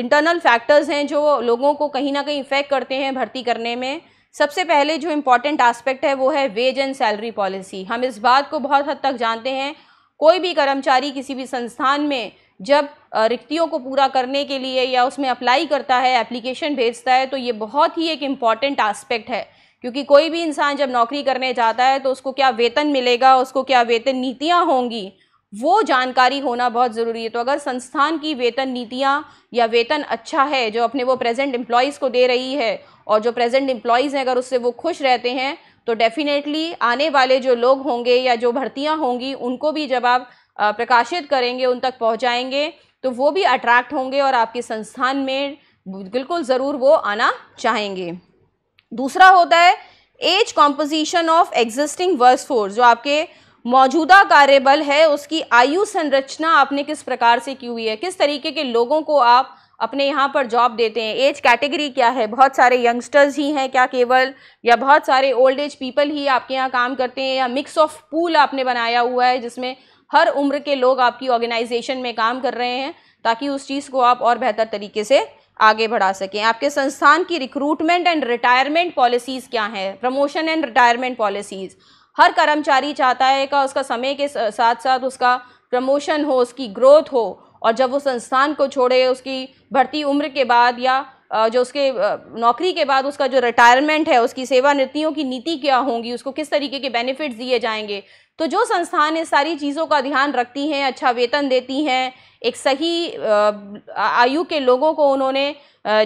A: इंटरनल फैक्टर्स हैं जो लोगों को कहीं ना कहीं इफ़ेक्ट करते हैं भर्ती करने में सबसे पहले जो इम्पॉर्टेंट आस्पेक्ट है वो है वेज एंड सैलरी पॉलिसी हम इस बात को बहुत हद तक जानते हैं कोई भी कर्मचारी किसी भी संस्थान में जब रिक्तियों को पूरा करने के लिए या उसमें अप्लाई करता है एप्लीकेशन भेजता है तो ये बहुत ही एक इम्पॉर्टेंट आस्पेक्ट है क्योंकि कोई भी इंसान जब नौकरी करने जाता है तो उसको क्या वेतन मिलेगा उसको क्या वेतन नीतियाँ होंगी वो जानकारी होना बहुत ज़रूरी है तो अगर संस्थान की वेतन नीतियाँ या वेतन अच्छा है जो अपने वो प्रेजेंट एम्प्लॉयज़ को दे रही है और जो प्रेजेंट एम्प्लॉयज़ हैं अगर उससे वो खुश रहते हैं तो डेफ़िनेटली आने वाले जो लोग होंगे या जो भर्तियाँ होंगी उनको भी जब आप प्रकाशित करेंगे उन तक पहुँचाएँगे तो वो भी अट्रैक्ट होंगे और आपके संस्थान में बिल्कुल ज़रूर वो आना चाहेंगे दूसरा होता है age composition of existing work force जो आपके मौजूदा कार्यबल है उसकी आयु संरचना आपने किस प्रकार से की हुई है किस तरीके के लोगों को आप अपने यहाँ पर जॉब देते हैं एज कैटेगरी क्या है बहुत सारे यंगस्टर्स ही हैं क्या केवल या बहुत सारे ओल्ड एज पीपल ही आपके यहाँ काम करते हैं या मिक्स ऑफ पूल आपने बनाया हुआ है जिसमें हर उम्र के लोग आपकी ऑर्गेनाइजेशन में काम कर रहे हैं ताकि उस चीज़ को आप और बेहतर तरीके से आगे बढ़ा सकें आपके संस्थान की रिक्रूटमेंट एंड रिटायरमेंट पॉलिसीज़ क्या हैं प्रमोशन एंड रिटायरमेंट पॉलिसीज़ हर कर्मचारी चाहता है का उसका समय के साथ साथ उसका प्रमोशन हो उसकी ग्रोथ हो और जब वो संस्थान को छोड़े उसकी भर्ती उम्र के बाद या जो उसके नौकरी के बाद उसका जो रिटायरमेंट है उसकी सेवानिवृत्तियों की नीति क्या होंगी उसको किस तरीके के बेनिफिट्स दिए जाएंगे तो जो संस्थान इस सारी चीज़ों का ध्यान रखती हैं अच्छा वेतन देती हैं एक सही आयु के लोगों को उन्होंने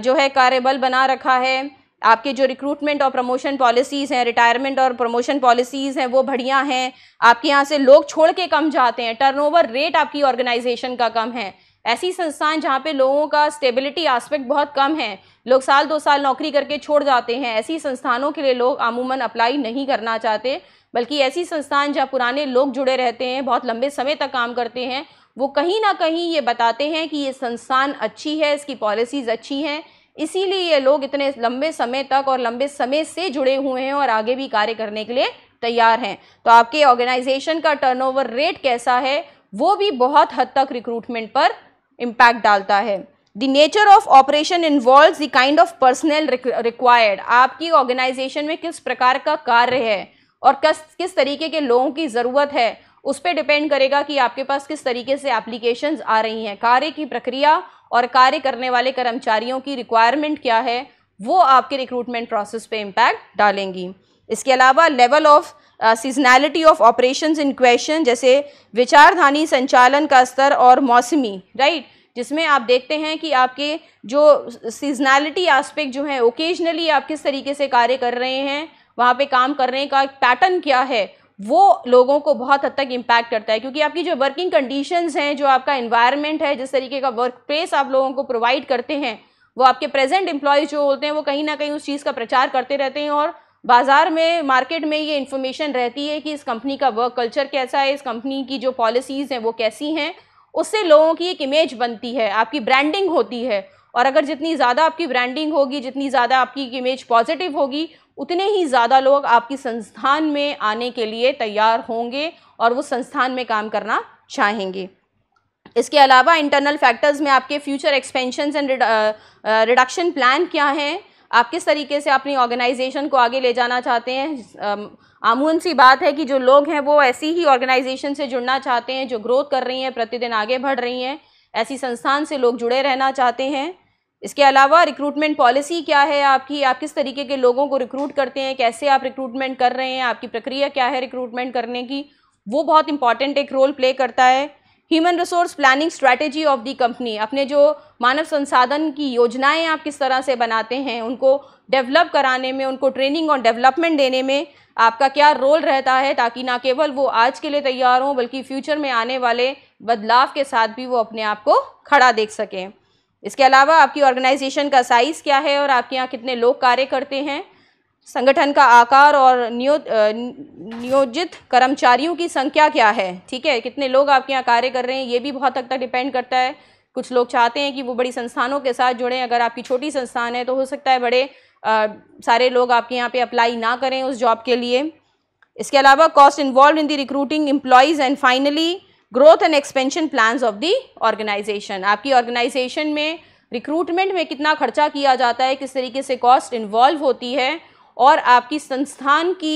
A: जो है कार्यबल बना रखा है आपके जो रिक्रूटमेंट और प्रमोशन पॉलिसीज़ हैं रिटायरमेंट और प्रमोशन पॉलिसीज़ हैं वो बढ़िया हैं आपके यहाँ से लोग छोड़ के कम जाते हैं टर्नओवर रेट आपकी ऑर्गेनाइजेशन का कम है ऐसी संस्थाएं जहाँ पे लोगों का स्टेबिलिटी एस्पेक्ट बहुत कम है लोग साल दो साल नौकरी करके छोड़ जाते हैं ऐसी संस्थानों के लिए लोग अमूमन अप्लाई नहीं करना चाहते बल्कि ऐसी संस्थान जहाँ पुराने लोग जुड़े रहते हैं बहुत लंबे समय तक काम करते हैं वो कहीं ना कहीं ये बताते हैं कि ये संस्थान अच्छी है इसकी पॉलिसीज़ अच्छी हैं इसीलिए ये लोग इतने लंबे समय तक और लंबे समय से जुड़े हुए हैं और आगे भी कार्य करने के लिए तैयार हैं तो आपके ऑर्गेनाइजेशन का टर्नओवर रेट कैसा है वो भी बहुत हद तक रिक्रूटमेंट पर इम्पैक्ट डालता है the nature of operation involve the kind of personal required आपकी ऑर्गेनाइजेशन में किस प्रकार का कार्य है और किस किस तरीके के लोगों की ज़रूरत है उस पर डिपेंड करेगा कि आपके पास किस तरीके से एप्लीकेशंस आ रही हैं कार्य की प्रक्रिया और कार्य करने वाले कर्मचारियों की रिक्वायरमेंट क्या है वो आपके रिक्रूटमेंट प्रोसेस पे इम्पैक्ट डालेंगी इसके अलावा level of seasonality of operation in question जैसे विचारधानी संचालन का स्तर और मौसमी राइट right? जिसमें आप देखते हैं कि आपके जो सीजनैलिटी आस्पेक्ट जो है ओकेजनली आप किस तरीके से कार्य कर रहे हैं वहाँ पे काम करने का पैटर्न क्या है वो लोगों को बहुत हद तक इम्पैक्ट करता है क्योंकि आपकी जो वर्किंग कंडीशंस हैं जो आपका इन्वायरमेंट है जिस तरीके का वर्क प्लेस आप लोगों को प्रोवाइड करते हैं वो आपके प्रेजेंट एम्प्लॉयज़ जो होते हैं वो कहीं ना कहीं उस चीज़ का प्रचार करते रहते हैं और बाज़ार में मार्केट में ये इन्फॉर्मेशन रहती है कि इस कंपनी का वर्क कल्चर कैसा है इस कंपनी की जो पॉलिसीज़ हैं वो कैसी हैं उससे लोगों की एक इमेज बनती है आपकी ब्रांडिंग होती है और अगर जितनी ज़्यादा आपकी ब्रांडिंग होगी जितनी ज़्यादा आपकी इमेज पॉजिटिव होगी उतने ही ज़्यादा लोग आपकी संस्थान में आने के लिए तैयार होंगे और वो संस्थान में काम करना चाहेंगे इसके अलावा इंटरनल फैक्टर्स में आपके future expansion and reduction plan क्या हैं आप किस तरीके से अपनी ऑर्गेनाइजेशन को आगे ले जाना चाहते हैं आमून सी बात है कि जो लोग हैं वो ऐसी ही ऑर्गेनाइजेशन से जुड़ना चाहते हैं जो ग्रोथ कर रही हैं प्रतिदिन आगे बढ़ रही हैं ऐसी संस्थान से लोग जुड़े रहना चाहते हैं इसके अलावा रिक्रूटमेंट पॉलिसी क्या है आपकी आप किस तरीके के लोगों को रिक्रूट करते हैं कैसे आप रिक्रूटमेंट कर रहे हैं आपकी प्रक्रिया क्या है रिक्रूटमेंट करने की वो बहुत इंपॉर्टेंट एक रोल प्ले करता है human resource planning strategy of the company अपने जो मानव संसाधन की योजनाएं आप किस तरह से बनाते हैं उनको डेवलप कराने में उनको ट्रेनिंग और डेवलपमेंट देने में आपका क्या रोल रहता है ताकि ना केवल वो आज के लिए तैयार हों बल्कि फ्यूचर में आने वाले बदलाव के साथ भी वो अपने आप को खड़ा देख सकें इसके अलावा आपकी ऑर्गेनाइजेशन का साइज़ क्या है और आपके यहाँ कितने लोग कार्य करते हैं संगठन का आकार और नियो नियोजित कर्मचारियों की संख्या क्या है ठीक है कितने लोग आपके यहाँ कार्य कर रहे हैं ये भी बहुत हद तक डिपेंड करता है कुछ लोग चाहते हैं कि वो बड़ी संस्थानों के साथ जुड़ें अगर आपकी छोटी संस्थान है तो हो सकता है बड़े आ, सारे लोग आपके यहाँ पे अप्लाई ना करें उस जॉब के लिए इसके अलावा cost involve in the recruiting employees and finally growth and expansion plans of the organisation आपकी ऑर्गेनाइजेशन में रिक्रूटमेंट में कितना खर्चा किया जाता है किस तरीके से कॉस्ट इन्वॉल्व होती है और आपकी संस्थान की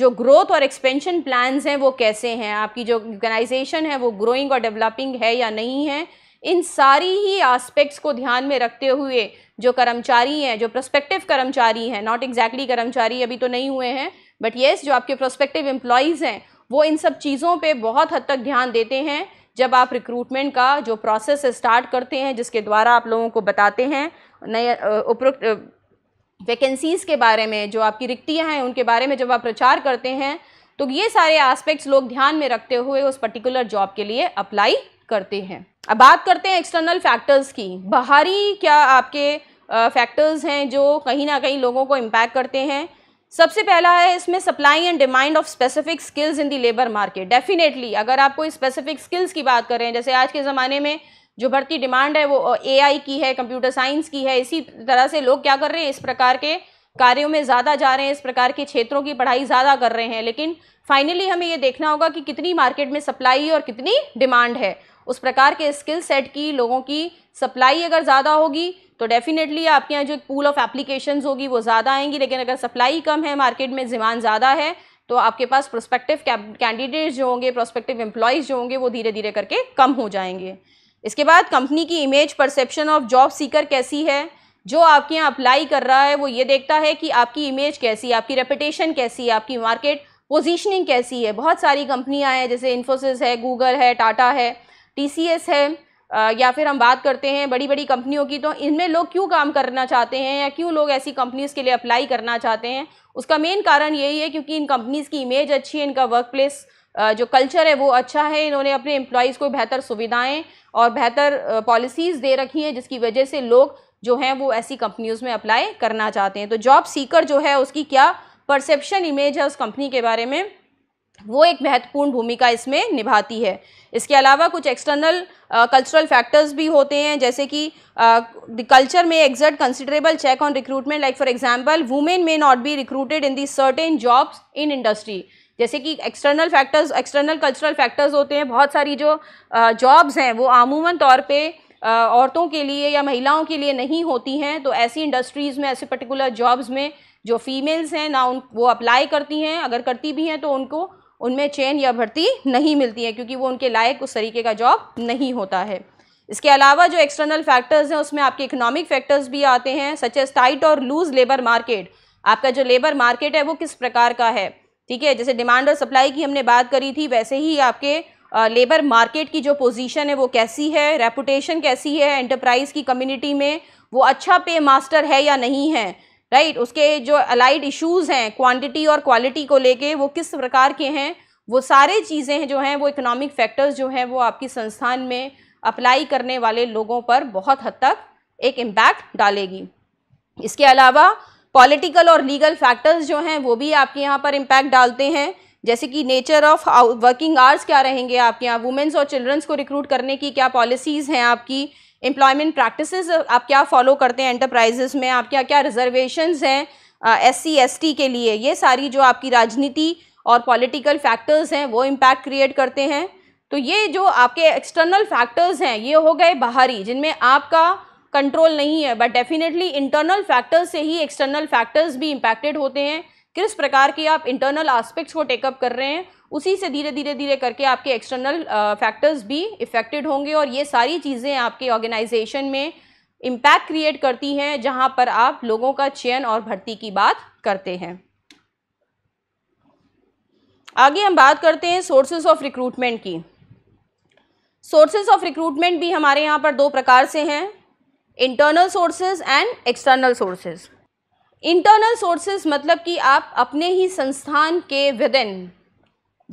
A: जो ग्रोथ और एक्सपेंशन प्लान्स हैं वो कैसे हैं आपकी जो ऑर्गेनाइजेशन है वो ग्रोइंग और डेवलपिंग है या नहीं है इन सारी ही आस्पेक्ट्स को ध्यान में रखते हुए जो कर्मचारी हैं जो प्रोस्पेक्टिव कर्मचारी हैं नॉट एग्जैक्टली कर्मचारी अभी तो नहीं हुए हैं बट येस yes, जो आपके प्रोस्पेक्टिव एम्प्लॉयज़ हैं वो इन सब चीज़ों पे बहुत हद तक ध्यान देते हैं जब आप रिक्रूटमेंट का जो प्रोसेस स्टार्ट करते हैं जिसके द्वारा आप लोगों को बताते हैं नए उपरोक्त वैकेंसीज़ के बारे में जो आपकी रिक्तियाँ हैं उनके बारे में जब आप प्रचार करते हैं तो ये सारे एस्पेक्ट्स लोग ध्यान में रखते हुए उस पर्टिकुलर जॉब के लिए अप्लाई करते हैं अब बात करते हैं एक्सटर्नल फैक्टर्स की बाहरी क्या आपके फैक्टर्स हैं जो कहीं ना कहीं लोगों को इम्पैक्ट करते हैं सबसे पहला है इसमें supply and demand of specific skills in the labour market definitely अगर आपको स्पेसिफिक स्किल्स की बात कर रहे हैं जैसे आज के ज़माने में जो भर्ती डिमांड है वो एआई की है कंप्यूटर साइंस की है इसी तरह से लोग क्या कर रहे हैं इस प्रकार के कार्यों में ज़्यादा जा रहे हैं इस प्रकार के क्षेत्रों की पढ़ाई ज़्यादा कर रहे हैं लेकिन फाइनली हमें ये देखना होगा कि कितनी मार्केट में सप्लाई और कितनी डिमांड है उस प्रकार के स्किल सेट की लोगों की सप्लाई अगर ज़्यादा होगी तो डेफ़िनेटली आपके यहाँ जो एक पूल ऑफ एप्लीकेशंस होगी वो ज़्यादा आएंगी लेकिन अगर सप्लाई कम है मार्केट में डिमांड ज़्यादा है तो आपके पास प्रोस्पेक्टिव कैंडिडेट्स जो होंगे प्रोस्पेक्टिव एम्प्लॉयज़ जो होंगे वो धीरे धीरे करके कम हो जाएंगे इसके बाद कंपनी की image perception of job seeker कैसी है जो आपके यहाँ अप्लाई कर रहा है वो ये देखता है कि आपकी इमेज कैसी है आपकी रेपटेशन कैसी है आपकी मार्केट पोजिशनिंग कैसी है बहुत सारी कंपनियाँ हैं जैसे इन्फोसिस है गूगल है टाटा है टी है या फिर हम बात करते हैं बड़ी बड़ी कंपनियों की तो इनमें लोग क्यों काम करना चाहते हैं या क्यों लोग ऐसी कंपनीज़ के लिए अप्लाई करना चाहते हैं उसका मेन कारण यही है क्योंकि इन कंपनीज़ की इमेज अच्छी है इनका वर्क प्लेस जो कल्चर है वो अच्छा है इन्होंने अपने एम्प्लॉयज़ को बेहतर सुविधाएँ और बेहतर पॉलिसीज़ दे रखी हैं जिसकी वजह से लोग जो हैं वो ऐसी कंपनीज़ में अप्लाई करना चाहते हैं तो जॉब सीकर जो है उसकी क्या परसेप्शन इमेज है उस कंपनी के बारे में वो एक महत्वपूर्ण भूमिका इसमें निभाती है इसके अलावा कुछ एक्सटर्नल कल्चरल फैक्टर्स भी होते हैं जैसे कि कल्चर में exert considerable check on recruitment like for example women may not be recruited in the certain jobs in industry जैसे कि external factors external cultural factors होते हैं बहुत सारी जो जॉब्स uh, हैं वो आमूमन तौर पर uh, औरतों के लिए या महिलाओं के लिए नहीं होती हैं तो ऐसी इंडस्ट्रीज़ में ऐसे पर्टिकुलर जॉब्स में जो फीमेल्स हैं ना उन वो अप्लाई करती हैं अगर करती भी हैं तो उनको उनमें चयन या भर्ती नहीं मिलती है क्योंकि वो उनके लायक उस तरीके का जॉब नहीं होता है इसके अलावा जो एक्सटर्नल फैक्टर्स हैं उसमें आपके इकोनॉमिक फैक्टर्स भी आते हैं सच एज टाइट और लूज लेबर मार्केट आपका जो लेबर मार्केट है वो किस प्रकार का है ठीक है जैसे डिमांड और सप्लाई की हमने बात करी थी वैसे ही आपके लेबर मार्केट की जो पोजीशन है वो कैसी है रेपुटेशन कैसी है एंटरप्राइज़ की कम्युनिटी में वो अच्छा पे मास्टर है या नहीं है राइट right? उसके जो अलाइड इश्यूज हैं क्वांटिटी और क्वालिटी को लेके वो किस प्रकार के हैं वो सारे चीज़ें जो हैं वो इकोनॉमिक फैक्टर्स जो हैं वो आपकी संस्थान में अप्लाई करने वाले लोगों पर बहुत हद तक एक इम्पैक्ट डालेगी इसके अलावा पॉलिटिकल और लीगल फैक्टर्स जो हैं वो भी आपके यहाँ पर इम्पैक्ट डालते हैं जैसे कि नेचर ऑफ वर्किंग आवर्स क्या रहेंगे आपके यहाँ वुमेंस और चिल्ड्रंस को रिक्रूट करने की क्या पॉलिसीज़ हैं आपकी एम्प्लॉयमेंट प्रैक्टिस आप क्या फॉलो करते हैं एंटरप्राइजेस में आप क्या क्या रिजर्वेशंस हैं एस सी एस टी के लिए ये सारी जो आपकी राजनीति और पॉलिटिकल फैक्टर्स हैं वो इम्पैक्ट क्रिएट करते हैं तो ये जो आपके एक्सटर्नल फैक्टर्स हैं ये हो गए बाहरी जिनमें आपका कंट्रोल नहीं है बट डेफिनेटली इंटरनल फैक्टर्स से ही एक्सटर्नल फैक्टर्स भी इम्पैक्टेड होते हैं किस प्रकार के आप इंटरनल आस्पेक्ट्स को टेकअप कर रहे हैं उसी से धीरे धीरे धीरे करके आपके एक्सटर्नल फैक्टर्स uh, भी इफ़ेक्टेड होंगे और ये सारी चीज़ें आपके ऑर्गेनाइजेशन में इम्पैक्ट क्रिएट करती हैं जहाँ पर आप लोगों का चयन और भर्ती की बात करते हैं आगे हम बात करते हैं सोर्सेज ऑफ रिक्रूटमेंट की सोर्सेज ऑफ रिक्रूटमेंट भी हमारे यहाँ पर दो प्रकार से हैं internal sources and external sources internal sources मतलब कि आप अपने ही संस्थान के विदिन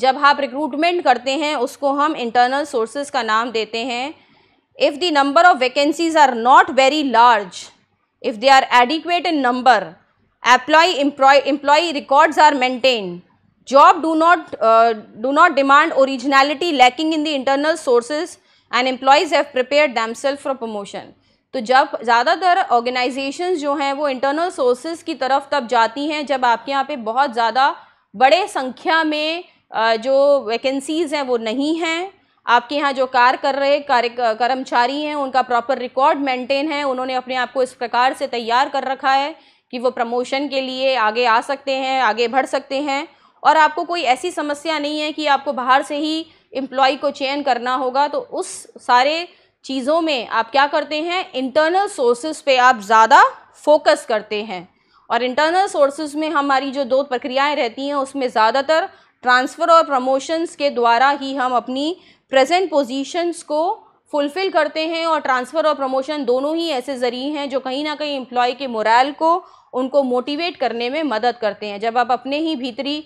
A: जब आप रिक्रूटमेंट करते हैं उसको हम इंटरनल सोर्सेज का नाम देते हैं if the number of vacancies are not very large if they are adequate in number employee employee records are maintain job do not do not demand demand lacking in the internal sources and employees have prepare prepared self for promotion तो जब ज़्यादातर ऑर्गेनाइजेशन जो हैं वो इंटरनल सोर्सेज की तरफ तब जाती हैं जब आपके यहाँ पे बहुत ज़्यादा बड़े संख्या में जो वैकेंसीज़ हैं वो नहीं हैं आपके यहाँ जो कार्य कर रहे कार्य कर्मचारी हैं उनका प्रॉपर रिकॉर्ड मेंटेन है उन्होंने अपने आप को इस प्रकार से तैयार कर रखा है कि वो प्रमोशन के लिए आगे आ सकते हैं आगे बढ़ सकते हैं और आपको कोई ऐसी समस्या नहीं है कि आपको बाहर से ही एम्प्लॉय को चयन करना होगा तो उस सारे चीज़ों में आप क्या करते हैं इंटरनल सोर्सेज पे आप ज़्यादा फोकस करते हैं और इंटरनल सोर्सेज में हमारी जो दो प्रक्रियाएं रहती हैं उसमें ज़्यादातर ट्रांसफ़र और प्रमोशंस के द्वारा ही हम अपनी प्रेजेंट पोजीशंस को फुलफ़िल करते हैं और ट्रांसफ़र और प्रमोशन दोनों ही ऐसे ज़रिए हैं जो कहीं ना कहीं एम्प्लॉय के मोरल को उनको मोटिवेट करने में मदद करते हैं जब आप अपने ही भीतरी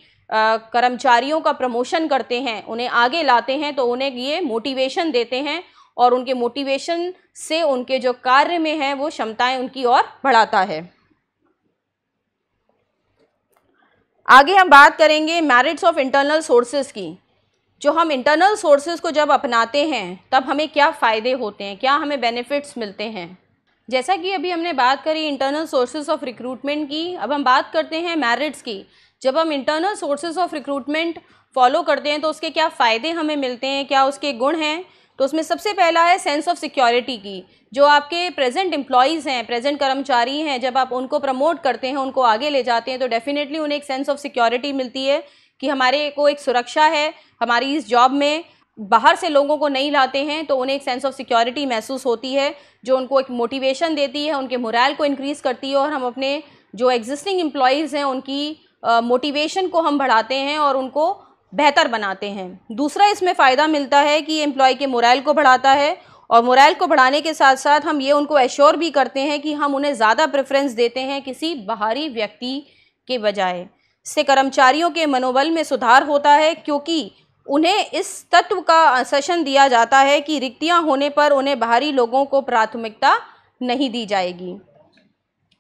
A: कर्मचारियों का प्रमोशन करते हैं उन्हें आगे लाते हैं तो उन्हें ये मोटिवेशन देते हैं और उनके मोटिवेशन से उनके जो कार्य में है वो क्षमताएं उनकी और बढ़ाता है आगे हम बात करेंगे मैरिट्स ऑफ इंटरनल सोर्सेज की जो हम इंटरनल सोर्सेज को जब अपनाते हैं तब हमें क्या फ़ायदे होते हैं क्या हमें बेनिफिट्स मिलते हैं जैसा कि अभी हमने बात करी इंटरनल सोर्सेज ऑफ रिक्रूटमेंट की अब हम बात करते हैं मैरिट्स की जब हम internal sources of recruitment follow करते हैं तो उसके क्या फ़ायदे हमें मिलते हैं क्या उसके गुण हैं तो उसमें सबसे पहला है सेंस ऑफ सिक्योरिटी की जो आपके प्रेजेंट एम्प्लॉयज़ हैं प्रेजेंट कर्मचारी हैं जब आप उनको प्रमोट करते हैं उनको आगे ले जाते हैं तो डेफ़िनेटली उन्हें एक सेंस ऑफ सिक्योरिटी मिलती है कि हमारे को एक सुरक्षा है हमारी इस जॉब में बाहर से लोगों को नहीं लाते हैं तो उन्हें एक सेंस ऑफ सिक्योरिटी महसूस होती है जो उनको एक मोटिवेशन देती है उनके मोरल को इंक्रीज़ करती है और हम अपने जो एग्जिस्टिंग एम्प्लॉयज़ हैं उनकी मोटिवेशन uh, को हम बढ़ाते हैं और उनको बेहतर बनाते हैं दूसरा इसमें फ़ायदा मिलता है कि ये एम्प्लॉय के मोरल को बढ़ाता है और मोरल को बढ़ाने के साथ साथ हम ये उनको एश्योर भी करते हैं कि हम उन्हें ज़्यादा प्रेफरेंस देते हैं किसी बाहरी व्यक्ति के बजाय इससे कर्मचारियों के मनोबल में सुधार होता है क्योंकि उन्हें इस तत्व का सेशन दिया जाता है कि रिक्तियाँ होने पर उन्हें बाहरी लोगों को प्राथमिकता नहीं दी जाएगी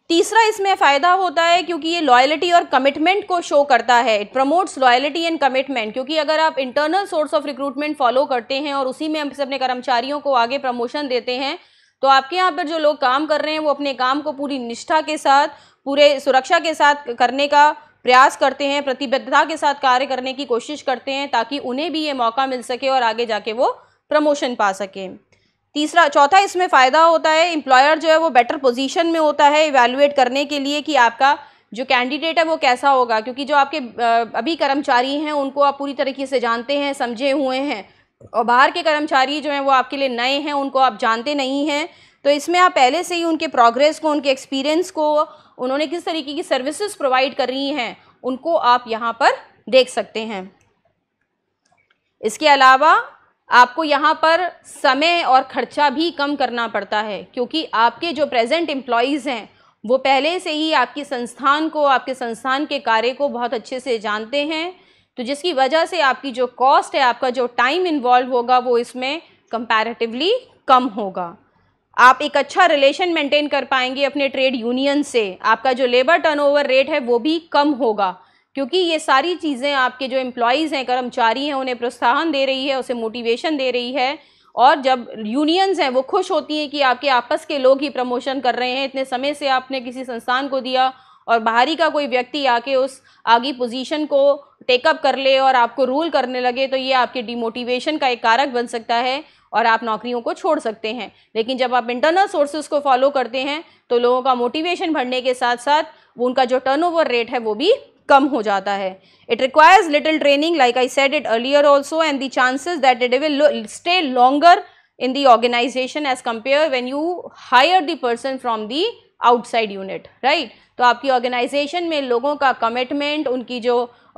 A: तीसरा इसमें फ़ायदा होता है क्योंकि ये लॉयलिटी और कमिटमेंट को शो करता है it promotes loyalty and commitment क्योंकि अगर आप internal source of recruitment follow करते हैं और उसी में हम अपने कर्मचारियों को आगे प्रमोशन देते हैं तो आपके यहाँ पर जो लोग काम कर रहे हैं वो अपने काम को पूरी निष्ठा के साथ पूरे सुरक्षा के साथ करने का प्रयास करते हैं प्रतिबद्धता के साथ कार्य करने की कोशिश करते हैं ताकि उन्हें भी ये मौका मिल सके और आगे जाके वो प्रमोशन पा सकें तीसरा चौथा इसमें फ़ायदा होता है एम्प्लॉयर जो है वो बेटर पोजीशन में होता है इवेलुएट करने के लिए कि आपका जो कैंडिडेट है वो कैसा होगा क्योंकि जो आपके अभी कर्मचारी हैं उनको आप पूरी तरीके से जानते हैं समझे हुए हैं और बाहर के कर्मचारी जो हैं वो आपके लिए नए हैं उनको आप जानते नहीं हैं तो इसमें आप पहले से ही उनके प्रोग्रेस को उनके एक्सपीरियंस को उन्होंने किस तरीके की सर्विसेज प्रोवाइड कर रही हैं उनको आप यहाँ पर देख सकते हैं इसके अलावा आपको यहाँ पर समय और ख़र्चा भी कम करना पड़ता है क्योंकि आपके जो प्रेजेंट एम्प्लॉयज़ हैं वो पहले से ही आपकी संस्थान को आपके संस्थान के कार्य को बहुत अच्छे से जानते हैं तो जिसकी वजह से आपकी जो कॉस्ट है आपका जो टाइम इन्वॉल्व होगा वो इसमें कंपैरेटिवली कम होगा आप एक अच्छा रिलेशन मेंटेन कर पाएंगे अपने ट्रेड यूनियन से आपका जो लेबर टर्नओवर रेट है वो भी कम होगा क्योंकि ये सारी चीज़ें आपके जो एम्प्लॉयज़ हैं कर्मचारी हैं उन्हें प्रोत्साहन दे रही है उसे मोटिवेशन दे रही है और जब यूनियंस हैं वो खुश होती हैं कि आपके आपस के लोग ही प्रमोशन कर रहे हैं इतने समय से आपने किसी संस्थान को दिया और बाहरी का कोई व्यक्ति आके उस आगे पोजीशन को टेकअप कर ले और आपको रूल करने लगे तो ये आपके डिमोटिवेशन का एक कारक बन सकता है और आप नौकरियों को छोड़ सकते हैं लेकिन जब आप इंटरनल सोर्सेज को फॉलो करते हैं तो लोगों का मोटिवेशन बढ़ने के साथ साथ उनका जो टर्नओवर रेट है वो भी कम हो जाता है it requires little training like I said it earlier also and the chances that it will stay longer in the organisation as compare when you hire the person from the outside unit right तो आपकी ऑर्गेनाइजेशन में लोगों का कमिटमेंट उनकी जो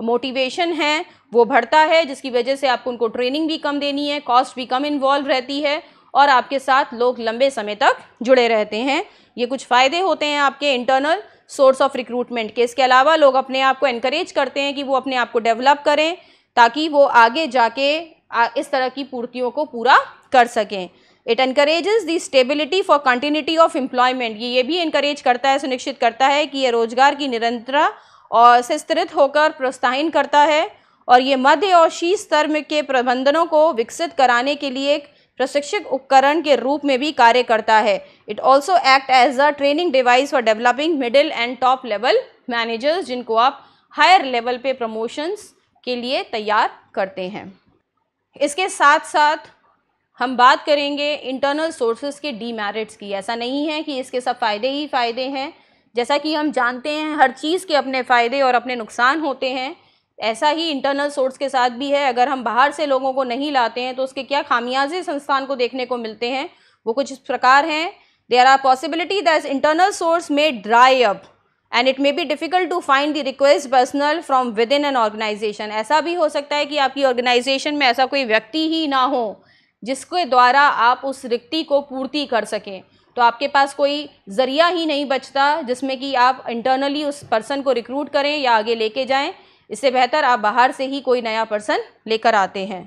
A: मोटिवेशन है वो बढ़ता है जिसकी वजह से आपको उनको ट्रेनिंग भी कम देनी है कॉस्ट भी कम इन्वॉल्व रहती है और आपके साथ लोग लंबे समय तक जुड़े रहते हैं ये कुछ फ़ायदे होते हैं आपके इंटरनल सोर्स ऑफ रिक्रूटमेंट के इसके अलावा लोग अपने आप को इनक्रेज करते हैं कि वो अपने आप को डेवलप करें ताकि वो आगे जाके इस तरह की पूर्तियों को पूरा कर सकें it increases the stability for continuity of employment ये ये भी इनक्रेज करता है सुनिश्चित करता है कि ये रोजगार की निरंतरता और से स्थिरित होकर प्रोत्साहन करता है और ये मध्य और शीर्ष स्तर में के प्रबंधनों को विकसित कराने के लिए एक प्रशिक्षक उपकरण के रूप में भी कार्य करता है it also act as a training device for developing middle and top level managers जिनको आप हायर लेवल पे प्रमोशंस के लिए तैयार करते हैं इसके साथ साथ हम बात करेंगे इंटरनल सोर्सेज के डीमेरिट्स की ऐसा नहीं है कि इसके सब फ़ायदे ही फ़ायदे हैं जैसा कि हम जानते हैं हर चीज़ के अपने फ़ायदे और अपने नुकसान होते हैं ऐसा ही इंटरनल सोर्स के साथ भी है अगर हम बाहर से लोगों को नहीं लाते हैं तो उसके क्या खामियाजे संस्थान को देखने को मिलते हैं वो कुछ इस प्रकार हैं there are possibility that internal source may dry up and it may be difficult to find the request personal from within an organisation ऐसा भी हो सकता है कि आपकी ऑर्गेनाइजेशन में ऐसा कोई व्यक्ति ही ना हो जिसके द्वारा आप उस रिक्ति को पूर्ति कर सकें तो आपके पास कोई ज़रिया ही नहीं बचता जिसमें कि आप इंटरनली उस पर्सन को रिक्रूट करें या आगे लेके जाएं इससे बेहतर आप बाहर से ही कोई नया पर्सन लेकर आते हैं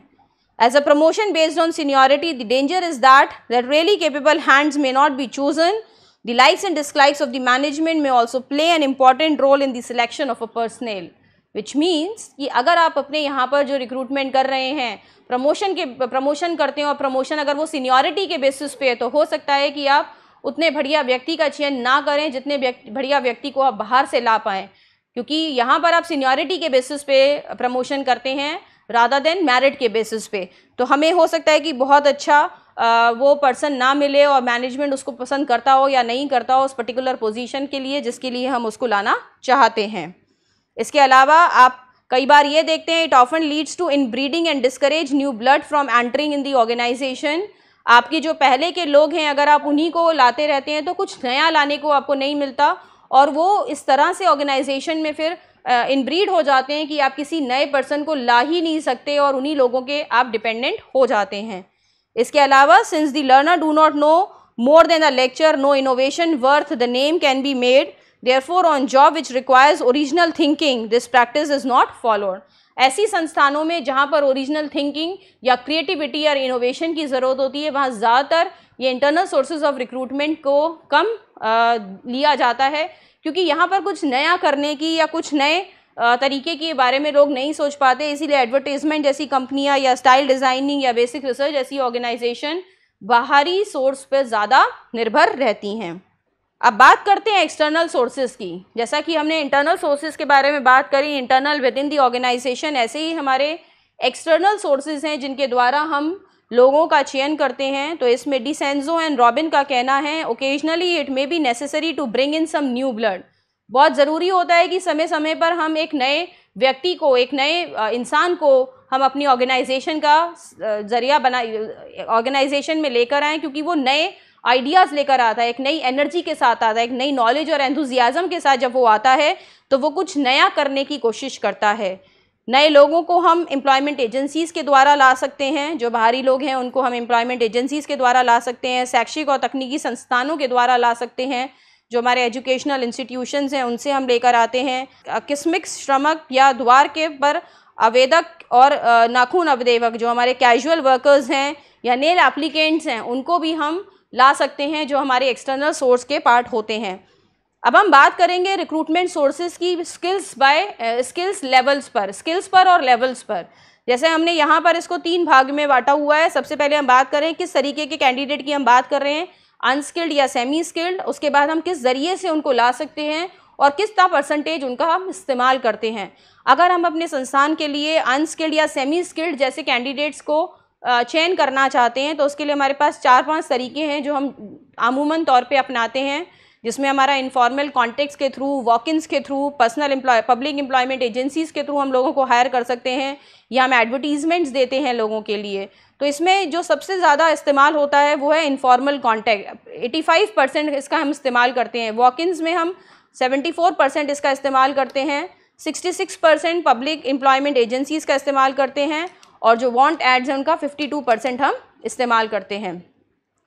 A: as a promotion based on seniority the danger is that that really capable hands may not be chosen the likes and dislikes of the management may also play an important role in selection of a personal which means कि अगर आप अपने यहाँ पर जो रिक्रूटमेंट कर रहे हैं प्रमोशन के प्रमोशन करते हैं और प्रमोशन अगर वो सीनियोरिटी के बेसिस पे है तो हो सकता है कि आप उतने बढ़िया व्यक्ति का चयन ना करें जितने बढ़िया व्यक्ति को आप बाहर से ला पाएँ क्योंकि यहाँ पर आप सीनियरिटी के बेसिस पे प्रमोशन करते हैं राधा देन मैरिट के बेसिस पे तो हमें हो सकता है कि बहुत अच्छा आ, वो पर्सन ना मिले और मैनेजमेंट उसको पसंद करता हो या नहीं करता हो उस पर्टिकुलर पोजीशन के लिए जिसके लिए हम उसको लाना चाहते हैं इसके अलावा आप कई बार ये देखते हैं it often leads to inbreeding and discourage new blood from entering in the organisation आपके जो पहले के लोग हैं अगर आप उन्हीं को लाते रहते हैं तो कुछ नया लाने को आपको नहीं मिलता और वो इस तरह से ऑर्गेनाइजेशन में फिर इनब्रीड हो जाते हैं कि आप किसी नए पर्सन को ला ही नहीं सकते और उन्हीं लोगों के आप डिपेंडेंट हो जाते हैं इसके अलावा since the learner do not know then than lecture no innovation worth the name can be made therefore on job which requires original thinking this practice is not followed ऐसी संस्थानों में जहाँ पर ओरिजिनल थिंकिंग या क्रिएटिविटी या इनोवेशन की ज़रूरत होती है वहाँ ज़्यादातर ये इंटरनल सोर्सेज ऑफ रिक्रूटमेंट को कम लिया जाता है क्योंकि यहाँ पर कुछ नया करने की या कुछ नए तरीके के बारे में लोग नहीं सोच पाते इसीलिए एडवर्टीजमेंट जैसी कंपनियाँ या स्टाइल डिज़ाइनिंग या बेसिक रिसर्च ऐसी ऑर्गेनाइजेशन बाहरी सोर्स पर ज़्यादा निर्भर रहती हैं अब बात करते हैं एक्सटर्नल सोर्सेज की जैसा कि हमने इंटरनल सोर्सेज के बारे में बात करी internal within the organisation ऐसे ही हमारे एक्सटर्नल सोर्सेज हैं जिनके द्वारा हम लोगों का चयन करते हैं तो इसमें डिसेंजो एंड रॉबिन का कहना है occasionally it may be necessary to bring in some new blood बहुत ज़रूरी होता है कि समय समय पर हम एक नए व्यक्ति को एक नए इंसान को हम अपनी ऑर्गेनाइजेशन का ज़रिया बना ऑर्गेनाइजेशन में लेकर आएँ क्योंकि वो नए आइडियाज़ लेकर आता है एक नई एनर्जी के साथ आता है एक नई नॉलेज और एंथुजियाज़म के साथ जब वो आता है तो वो कुछ नया करने की कोशिश करता है नए लोगों को हम एम्प्लॉयमेंट एजेंसीज़ के द्वारा ला सकते हैं जो बाहरी लोग हैं उनको हम एम्प्लॉयमेंट एजेंसीज़ के द्वारा ला सकते हैं शैक्षिक और तकनीकी संस्थानों के द्वारा ला सकते हैं जो हमारे एजुकेशनल इंस्टीट्यूशंस हैं उनसे हम लेकर आते हैं किस्मिक श्रमक या द्वार के पर आवेदक और नाखून अवदेवक जो हमारे कैजुअल वर्कर्स हैं या नेल एप्लीकेंट्स हैं उनको भी हम ला सकते हैं जो हमारे एक्सटर्नल सोर्स के पार्ट होते हैं अब हम बात करेंगे रिक्रूटमेंट सोर्सेज की स्किल्स बाय स्किल्स लेवल्स पर स्किल्स पर और लेवल्स पर जैसे हमने यहाँ पर इसको तीन भाग में बांटा हुआ है सबसे पहले हम बात करें किस तरीके के कैंडिडेट की हम बात कर रहे हैं अनस्किल्ड या सेमी स्किल्ड उसके बाद हम किस ज़रिए से उनको ला सकते हैं और किस तरह परसेंटेज उनका हम इस्तेमाल करते हैं अगर हम अपने संस्थान के लिए अनस्किल्ड या सेमी स्किल्ड जैसे कैंडिडेट्स को चयन करना चाहते हैं तो उसके लिए हमारे पास चार पांच तरीके हैं जो हम आमूमन तौर पे अपनाते हैं जिसमें हमारा इनफॉर्मल कॉन्टेक्ट्स के थ्रू वॉकिंग्स के through personal employ public employment agencies के थ्रू हम लोगों को हायर कर सकते हैं या हम एडवर्टीज़मेंट्स देते हैं लोगों के लिए तो इसमें जो सबसे ज़्यादा इस्तेमाल होता है वो है informal contact eighty five percent इसका हम इस्तेमाल करते हैं वॉकिंग्स में हम सेवेंटी फोर परसेंट इसका इस्तेमाल करते हैं sixty six percent public employment agencies का इस्तेमाल करते हैं और जो वॉन्ट एड्स हैं उनका फिफ्टी टू परसेंट हम इस्तेमाल करते हैं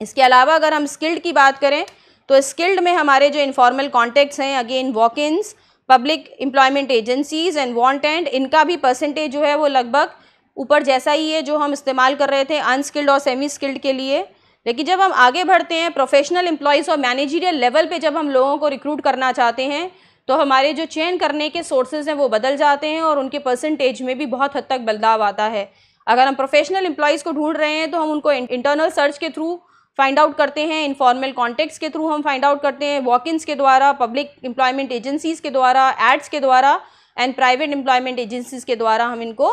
A: इसके अलावा अगर हम स्किल्ड की बात करें तो स्किल्ड में हमारे जो इनफॉर्मल कॉन्टेक्ट्स हैं again walk ins public employment agencies and want and इनका भी परसेंटेज जो है वो लगभग ऊपर जैसा ही है जो हम इस्तेमाल कर रहे थे अनस्किल्ड और सेमी स्किल्ड के लिए लेकिन जब हम आगे बढ़ते हैं प्रोफेशनल एम्प्लॉयज़ और मैनेजरियल लेवल पे जब हम लोगों को रिक्रूट करना चाहते हैं तो हमारे जो चेन करने के सोर्सेज हैं वो बदल जाते हैं और उनके परसेंटेज में भी बहुत हद तक बदलाव आता है अगर हम प्रोफेशनल एम्प्लॉयज़ को ढूंढ रहे हैं तो हम उनको इंटरनल सर्च के थ्रू फाइंड आउट करते हैं इनफॉर्मल कॉन्टेक्ट्स के थ्रू हम फाइंड आउट करते हैं वॉक इन्स के द्वारा पब्लिक एम्प्लॉयमेंट एजेंसीज़ के द्वारा एड्स के द्वारा एंड प्राइवेट एम्प्लॉयमेंट एजेंसीज़ के द्वारा हम इनको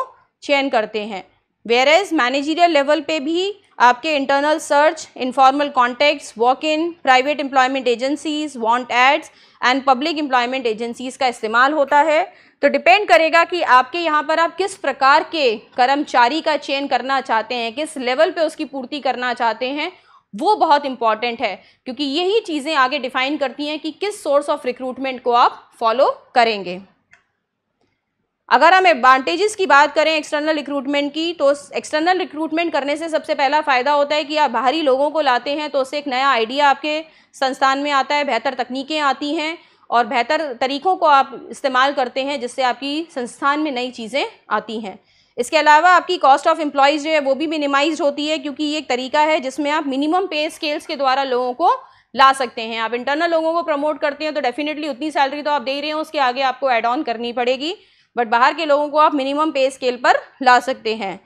A: चयन करते हैं वेयर एज मैनेजरियल लेवल पे भी आपके internal search informal contacts walk in private employment agencies want ads and public employment agencies का इस्तेमाल होता है तो डिपेंड करेगा कि आपके यहाँ पर आप किस प्रकार के कर्मचारी का चयन करना चाहते हैं किस लेवल पे उसकी पूर्ति करना चाहते हैं वो बहुत इंपॉर्टेंट है क्योंकि यही चीज़ें आगे डिफाइन करती हैं कि किस सोर्स ऑफ रिक्रूटमेंट को आप फॉलो करेंगे अगर हम एडवांटेजेस की बात करें एक्सटर्नल रिक्रूटमेंट की तो एक्सटर्नल रिक्रूटमेंट करने से सबसे पहला फ़ायदा होता है कि आप बाहरी लोगों को लाते हैं तो उससे एक नया आइडिया आपके संस्थान में आता है बेहतर तकनीकें आती हैं और बेहतर तरीक़ों को आप इस्तेमाल करते हैं जिससे आपकी संस्थान में नई चीज़ें आती हैं इसके अलावा आपकी कॉस्ट ऑफ एम्प्लॉयज़ जो है वो भी मिनिमाइज होती है क्योंकि ये एक तरीका है जिसमें आप मिनिमम पे स्केल्स के द्वारा लोगों को ला सकते हैं आप इंटरनल लोगों को प्रमोट करते हैं तो डेफिनेटली उतनी सैलरी तो आप दे रहे हैं उसके आगे आपको एड ऑन करनी पड़ेगी बट बाहर के लोगों को आप मिनिमम पे स्केल पर ला सकते हैं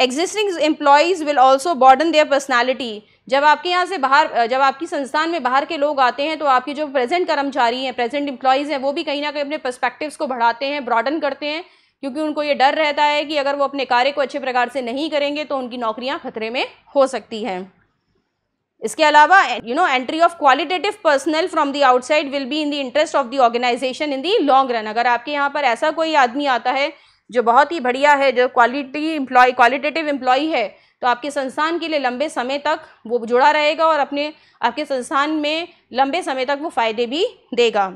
A: existing employees will also broaden their personality जब आपके यहाँ से बाहर जब आपकी संस्थान में बाहर के लोग आते हैं तो आपके जो प्रेजेंट कर्मचारी हैं प्रेजेंट एम्प्लॉयज़ हैं वो भी कहीं ना कहीं अपने पर्सपेक्टिव्स को बढ़ाते हैं ब्रॉडन करते हैं क्योंकि उनको ये डर रहता है कि अगर वो अपने कार्य को अच्छे प्रकार से नहीं करेंगे तो उनकी नौकरियां खतरे में हो सकती हैं इसके अलावा you know entry of qualitative personal from the outside will be in the interest of the organisation in the long run अगर आपके यहाँ पर ऐसा कोई आदमी आता है जो बहुत ही बढ़िया है जो क्वालिटी इम्प्लॉय क्वालिटेटिव एम्प्लॉय है तो आपके संस्थान के लिए लंबे समय तक वो जुड़ा रहेगा और अपने आपके संस्थान में लंबे समय तक वो फ़ायदे भी देगा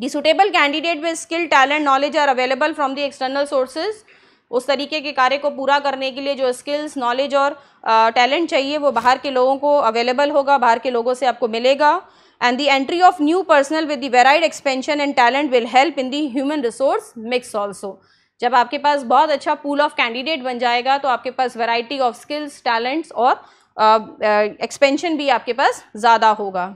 A: the suitable candidate with skill talent knowledge are available from the external sources उस तरीके के कार्य को पूरा करने के लिए जो स्किल्स नॉलेज और टैलेंट uh, चाहिए वो बाहर के लोगों को अवेलेबल होगा बाहर के लोगों से आपको मिलेगा and the entry of new personal with the varied expansion and talent will help in the human resource mix also जब आपके पास बहुत अच्छा पूल ऑफ कैंडिडेट बन जाएगा तो आपके पास वेराइटी ऑफ स्किल्स टैलेंट्स और एक्सपेंशन uh, uh, भी आपके पास ज़्यादा होगा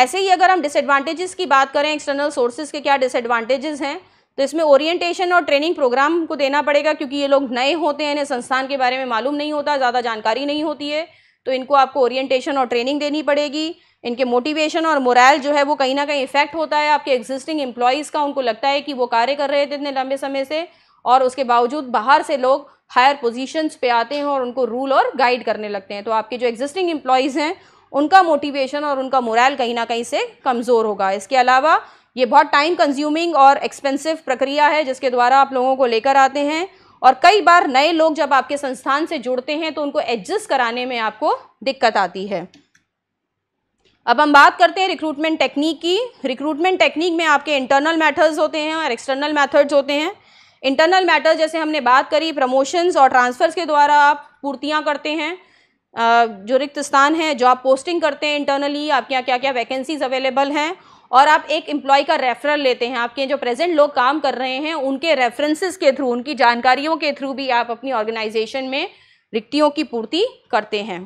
A: ऐसे ही अगर हम डिसएडवांटेजेस की बात करें एक्सटर्नल सोर्सेज के क्या डिसएडवांटेजेस हैं तो इसमें ओरिएंटेशन और ट्रेनिंग प्रोग्राम को देना पड़ेगा क्योंकि ये लोग नए होते हैं इन्हें संस्थान के बारे में मालूम नहीं होता ज़्यादा जानकारी नहीं होती है तो इनको आपको ओरिएंटेशन और ट्रेनिंग देनी पड़ेगी इनके मोटिवेशन और मोरल जो है वो कहीं ना कहीं इफेक्ट होता है आपके एग्जिस्टिंग एम्प्लॉयज़ का उनको लगता है कि वो कार्य कर रहे थे इतने लंबे समय से और उसके बावजूद बाहर से लोग हायर पोजीशंस पे आते हैं और उनको रूल और गाइड करने लगते हैं तो आपके जो एग्जिस्टिंग एम्प्लॉयज़ हैं उनका मोटिवेशन और उनका मोरल कहीं ना कहीं से कमज़ोर होगा इसके अलावा ये बहुत टाइम कंज्यूमिंग और एक्सपेंसिव प्रक्रिया है जिसके द्वारा आप लोगों को लेकर आते हैं और कई बार नए लोग जब आपके संस्थान से जुड़ते हैं तो उनको एडजस्ट कराने में आपको दिक्कत आती है अब हम बात करते हैं रिक्रूटमेंट टेक्निक की रिक्रूटमेंट टेक्निक में आपके इंटरनल मैथड्स होते हैं और एक्सटर्नल मैथड्स होते हैं इंटरनल मैटर्स जैसे हमने बात करी प्रमोशंस और ट्रांसफ़र्स के द्वारा आप पूर्तियाँ करते हैं जो रिक्त स्थान है जो आप पोस्टिंग करते हैं इंटरनली आपके यहाँ क्या क्या वैकेंसीज अवेलेबल हैं और आप एक एम्प्लॉय का रेफरल लेते हैं आपके जो प्रेजेंट लोग काम कर रहे हैं उनके रेफरेंसेस के थ्रू उनकी जानकारियों के थ्रू भी आप अपनी ऑर्गेनाइजेशन में रिक्तियों की पूर्ति करते हैं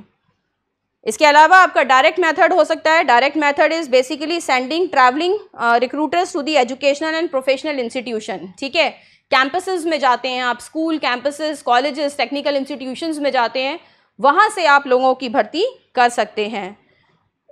A: इसके अलावा आपका डायरेक्ट मेथड हो सकता है direct method is basically sending travelling recruiters to the educational and professional institution ठीक है कैंपसेस में जाते हैं आप school campuses colleges technical institutions में जाते हैं वहाँ से आप लोगों की भर्ती कर सकते हैं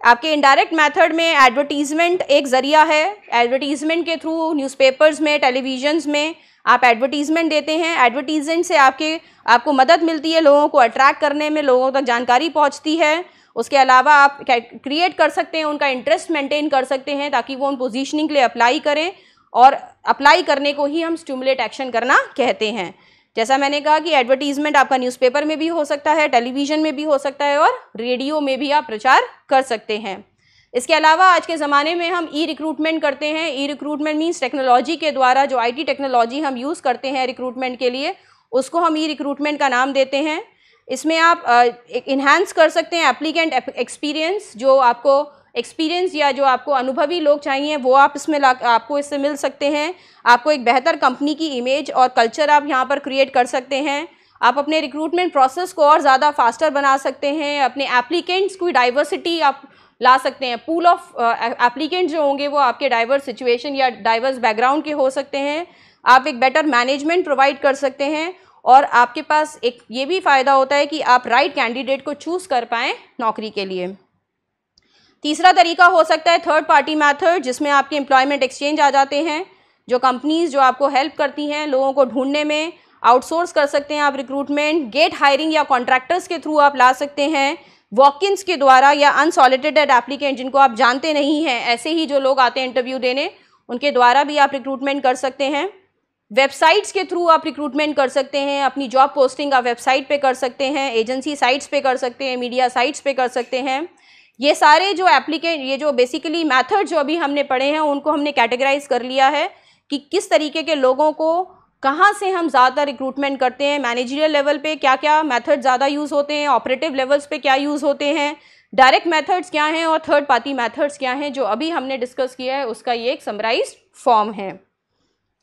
A: आपके इनडायरेक्ट मेथड में एडवर्टीज़मेंट एक ज़रिया है एडवर्टीज़मेंट के थ्रू न्यूज़पेपर्स में टेलीविजन्स में आप एडवर्टीज़मेंट देते हैं एडवर्टीजमेंट से आपके आपको मदद मिलती है लोगों को अट्रैक्ट करने में लोगों तक जानकारी पहुंचती है उसके अलावा आप क्रिएट कर सकते हैं उनका इंटरेस्ट मेंटेन कर सकते हैं ताकि वो उन पोजीशनिंग के लिए अप्लाई करें और अप्लाई करने को ही हम स्टूमुलेट एक्शन करना कहते हैं जैसा मैंने कहा कि एडवर्टीजमेंट आपका न्यूज़पेपर में भी हो सकता है टेलीविज़न में भी हो सकता है और रेडियो में भी आप प्रचार कर सकते हैं इसके अलावा आज के ज़माने में हम ई रिक्रूटमेंट करते हैं ई रिक्रूटमेंट मीन्स टेक्नोलॉजी के द्वारा जो आईटी टेक्नोलॉजी हम यूज़ करते हैं रिक्रूटमेंट के लिए उसको हम ई रिक्रूटमेंट का नाम देते हैं इसमें आप इन्हांस कर सकते हैं एप्लीकेंट एक्सपीरियंस जो आपको एक्सपीरियंस या जो आपको अनुभवी लोग चाहिए वो आप इसमें ला आपको इससे मिल सकते हैं आपको एक बेहतर कंपनी की इमेज और कल्चर आप यहाँ पर क्रिएट कर सकते हैं आप अपने रिक्रूटमेंट प्रोसेस को और ज़्यादा फास्टर बना सकते हैं अपने एप्लीकेंट्स की डाइवर्सिटी आप ला सकते हैं पूल ऑफ एप्लीकेंट जो होंगे वो आपके डाइवर्स सिचुएशन या डाइवर्स बैकग्राउंड के हो सकते हैं आप एक बेटर मैनेजमेंट प्रोवाइड कर सकते हैं और आपके पास एक ये भी फ़ायदा होता है कि आप राइट कैंडिडेट को चूज़ कर पाएँ नौकरी के लिए तीसरा तरीका हो सकता है थर्ड पार्टी मैथड जिसमें आपके एम्प्लॉयमेंट एक्सचेंज आ जाते हैं जो कंपनीज़ जो आपको हेल्प करती हैं लोगों को ढूंढने में आउटसोर्स कर सकते हैं आप रिक्रूटमेंट गेट हायरिंग या कॉन्ट्रैक्टर्स के थ्रू आप ला सकते हैं वॉकिंस के द्वारा या अनसॉलिटेटेड एप्लीकेंट जिनको आप जानते नहीं हैं ऐसे ही जो लोग आते हैं इंटरव्यू देने उनके द्वारा भी आप रिक्रूटमेंट कर सकते हैं वेबसाइट्स के थ्रू आप रिक्रूटमेंट कर सकते हैं अपनी जॉब पोस्टिंग आप वेबसाइट पर कर सकते हैं एजेंसी साइट्स पर कर सकते हैं मीडिया साइट्स पर कर सकते हैं ये सारे जो एप्लीकेट ये जो बेसिकली मैथड जो अभी हमने पढ़े हैं उनको हमने कैटेगराइज कर लिया है कि किस तरीके के लोगों को कहाँ से हम ज़्यादा रिक्रूटमेंट करते हैं मैनेजरियल लेवल पे क्या क्या मेथड ज़्यादा यूज़ होते हैं ऑपरेटिव लेवल्स पे क्या यूज़ होते हैं डायरेक्ट मेथड्स क्या हैं और थर्ड पार्टी मेथड्स क्या हैं जो अभी हमने डिस्कस किया है उसका ये एक समराइज फॉर्म है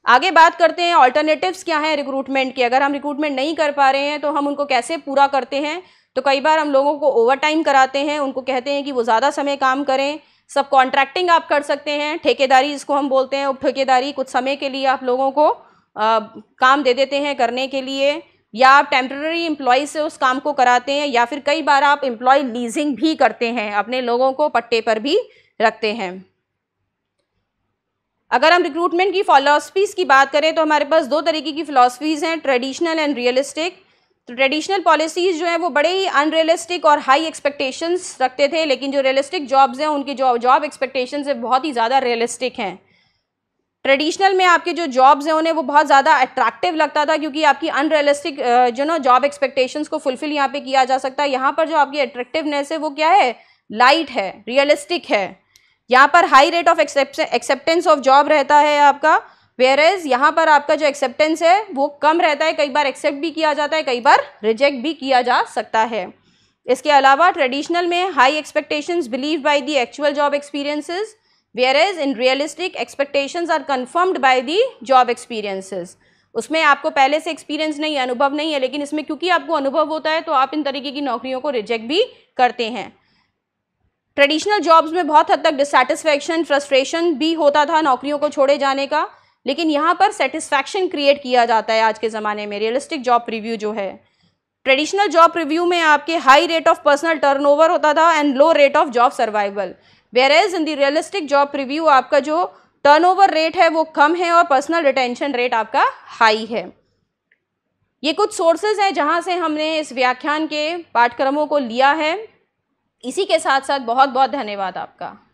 A: आगे बात करते हैं ऑल्टरनेटिव्स क्या हैं रिक्रूटमेंट के अगर हम रिक्रूटमेंट नहीं कर पा रहे हैं तो हम उनको कैसे पूरा करते हैं तो कई बार हम लोगों को ओवर टाइम कराते हैं उनको कहते हैं कि वो ज़्यादा समय काम करें सब कॉन्ट्रैक्टिंग आप कर सकते हैं ठेकेदारी इसको हम बोलते हैं उप ठेकेदारी कुछ समय के लिए आप लोगों को आ, काम दे देते हैं करने के लिए या आप टेम्प्रेरी एम्प्लॉय से उस काम को कराते हैं या फिर कई बार आप एम्प्लॉय लीजिंग भी करते हैं अपने लोगों को पट्टे पर भी रखते हैं अगर हम रिक्रूटमेंट की फ़िलासफ़ीज़ की बात करें तो हमारे पास दो तरीके की फ़िलासफ़ीज़ हैं traditional and realistic traditional policies जो हैं वो बड़े ही अनरियलिस्टिक और हाई एक्सपेक्टेशंस रखते थे लेकिन जो रियलिस्टिक जॉब्स हैं उनकी जॉब जॉब एक्सपेक्टेशंस बहुत ही ज़्यादा रियलिस्टिक हैं ट्रेडिशनल में आपके जो जॉब्स हैं उन्हें वो बहुत ज़्यादा अट्रैक्टिव लगता था क्योंकि आपकी अनरियलिस्टिक जो ना जॉब एक्सपेक्टेशंस को फुलफिल यहाँ पे किया जा सकता है यहाँ पर जो आपकी अट्रैक्टिवनेस है वो क्या है लाइट है रियलिस्टिक है यहाँ पर high rate of acceptance of job रहता है आपका वेयर एज यहाँ पर आपका जो एक्सेप्टेंस है वो कम रहता है कई बार एक्सेप्ट भी किया जाता है कई बार रिजेक्ट भी किया जा सकता है इसके अलावा ट्रेडिशनल में high expectations believe by the actual job experiences whereas in realistic expectations are confirmed by the job experiences उसमें आपको पहले से एक्सपीरियंस नहीं है अनुभव नहीं है लेकिन इसमें क्योंकि आपको अनुभव होता है तो आप इन तरीके की नौकरियों को रिजेक्ट भी करते हैं ट्रेडिशनल जॉब्स में बहुत हद तक डिससेटिस्फेक्शन फ्रस्ट्रेशन भी होता था नौकरियों को छोड़े जाने का लेकिन यहाँ पर सेटिस्फैक्शन क्रिएट किया जाता है आज के ज़माने में रियलिस्टिक जॉब रिव्यू जो है ट्रेडिशनल जॉब रिव्यू में आपके high rate of personal turnover होता था and low rate of job survival whereas in the realistic job review आपका जो टर्नओवर रेट है वो कम है और पर्सनल रिटेंशन रेट आपका हाई है ये कुछ सोर्सेज हैं जहाँ से हमने इस व्याख्यान के पाठ्यक्रमों को लिया है इसी के साथ साथ बहुत बहुत धन्यवाद आपका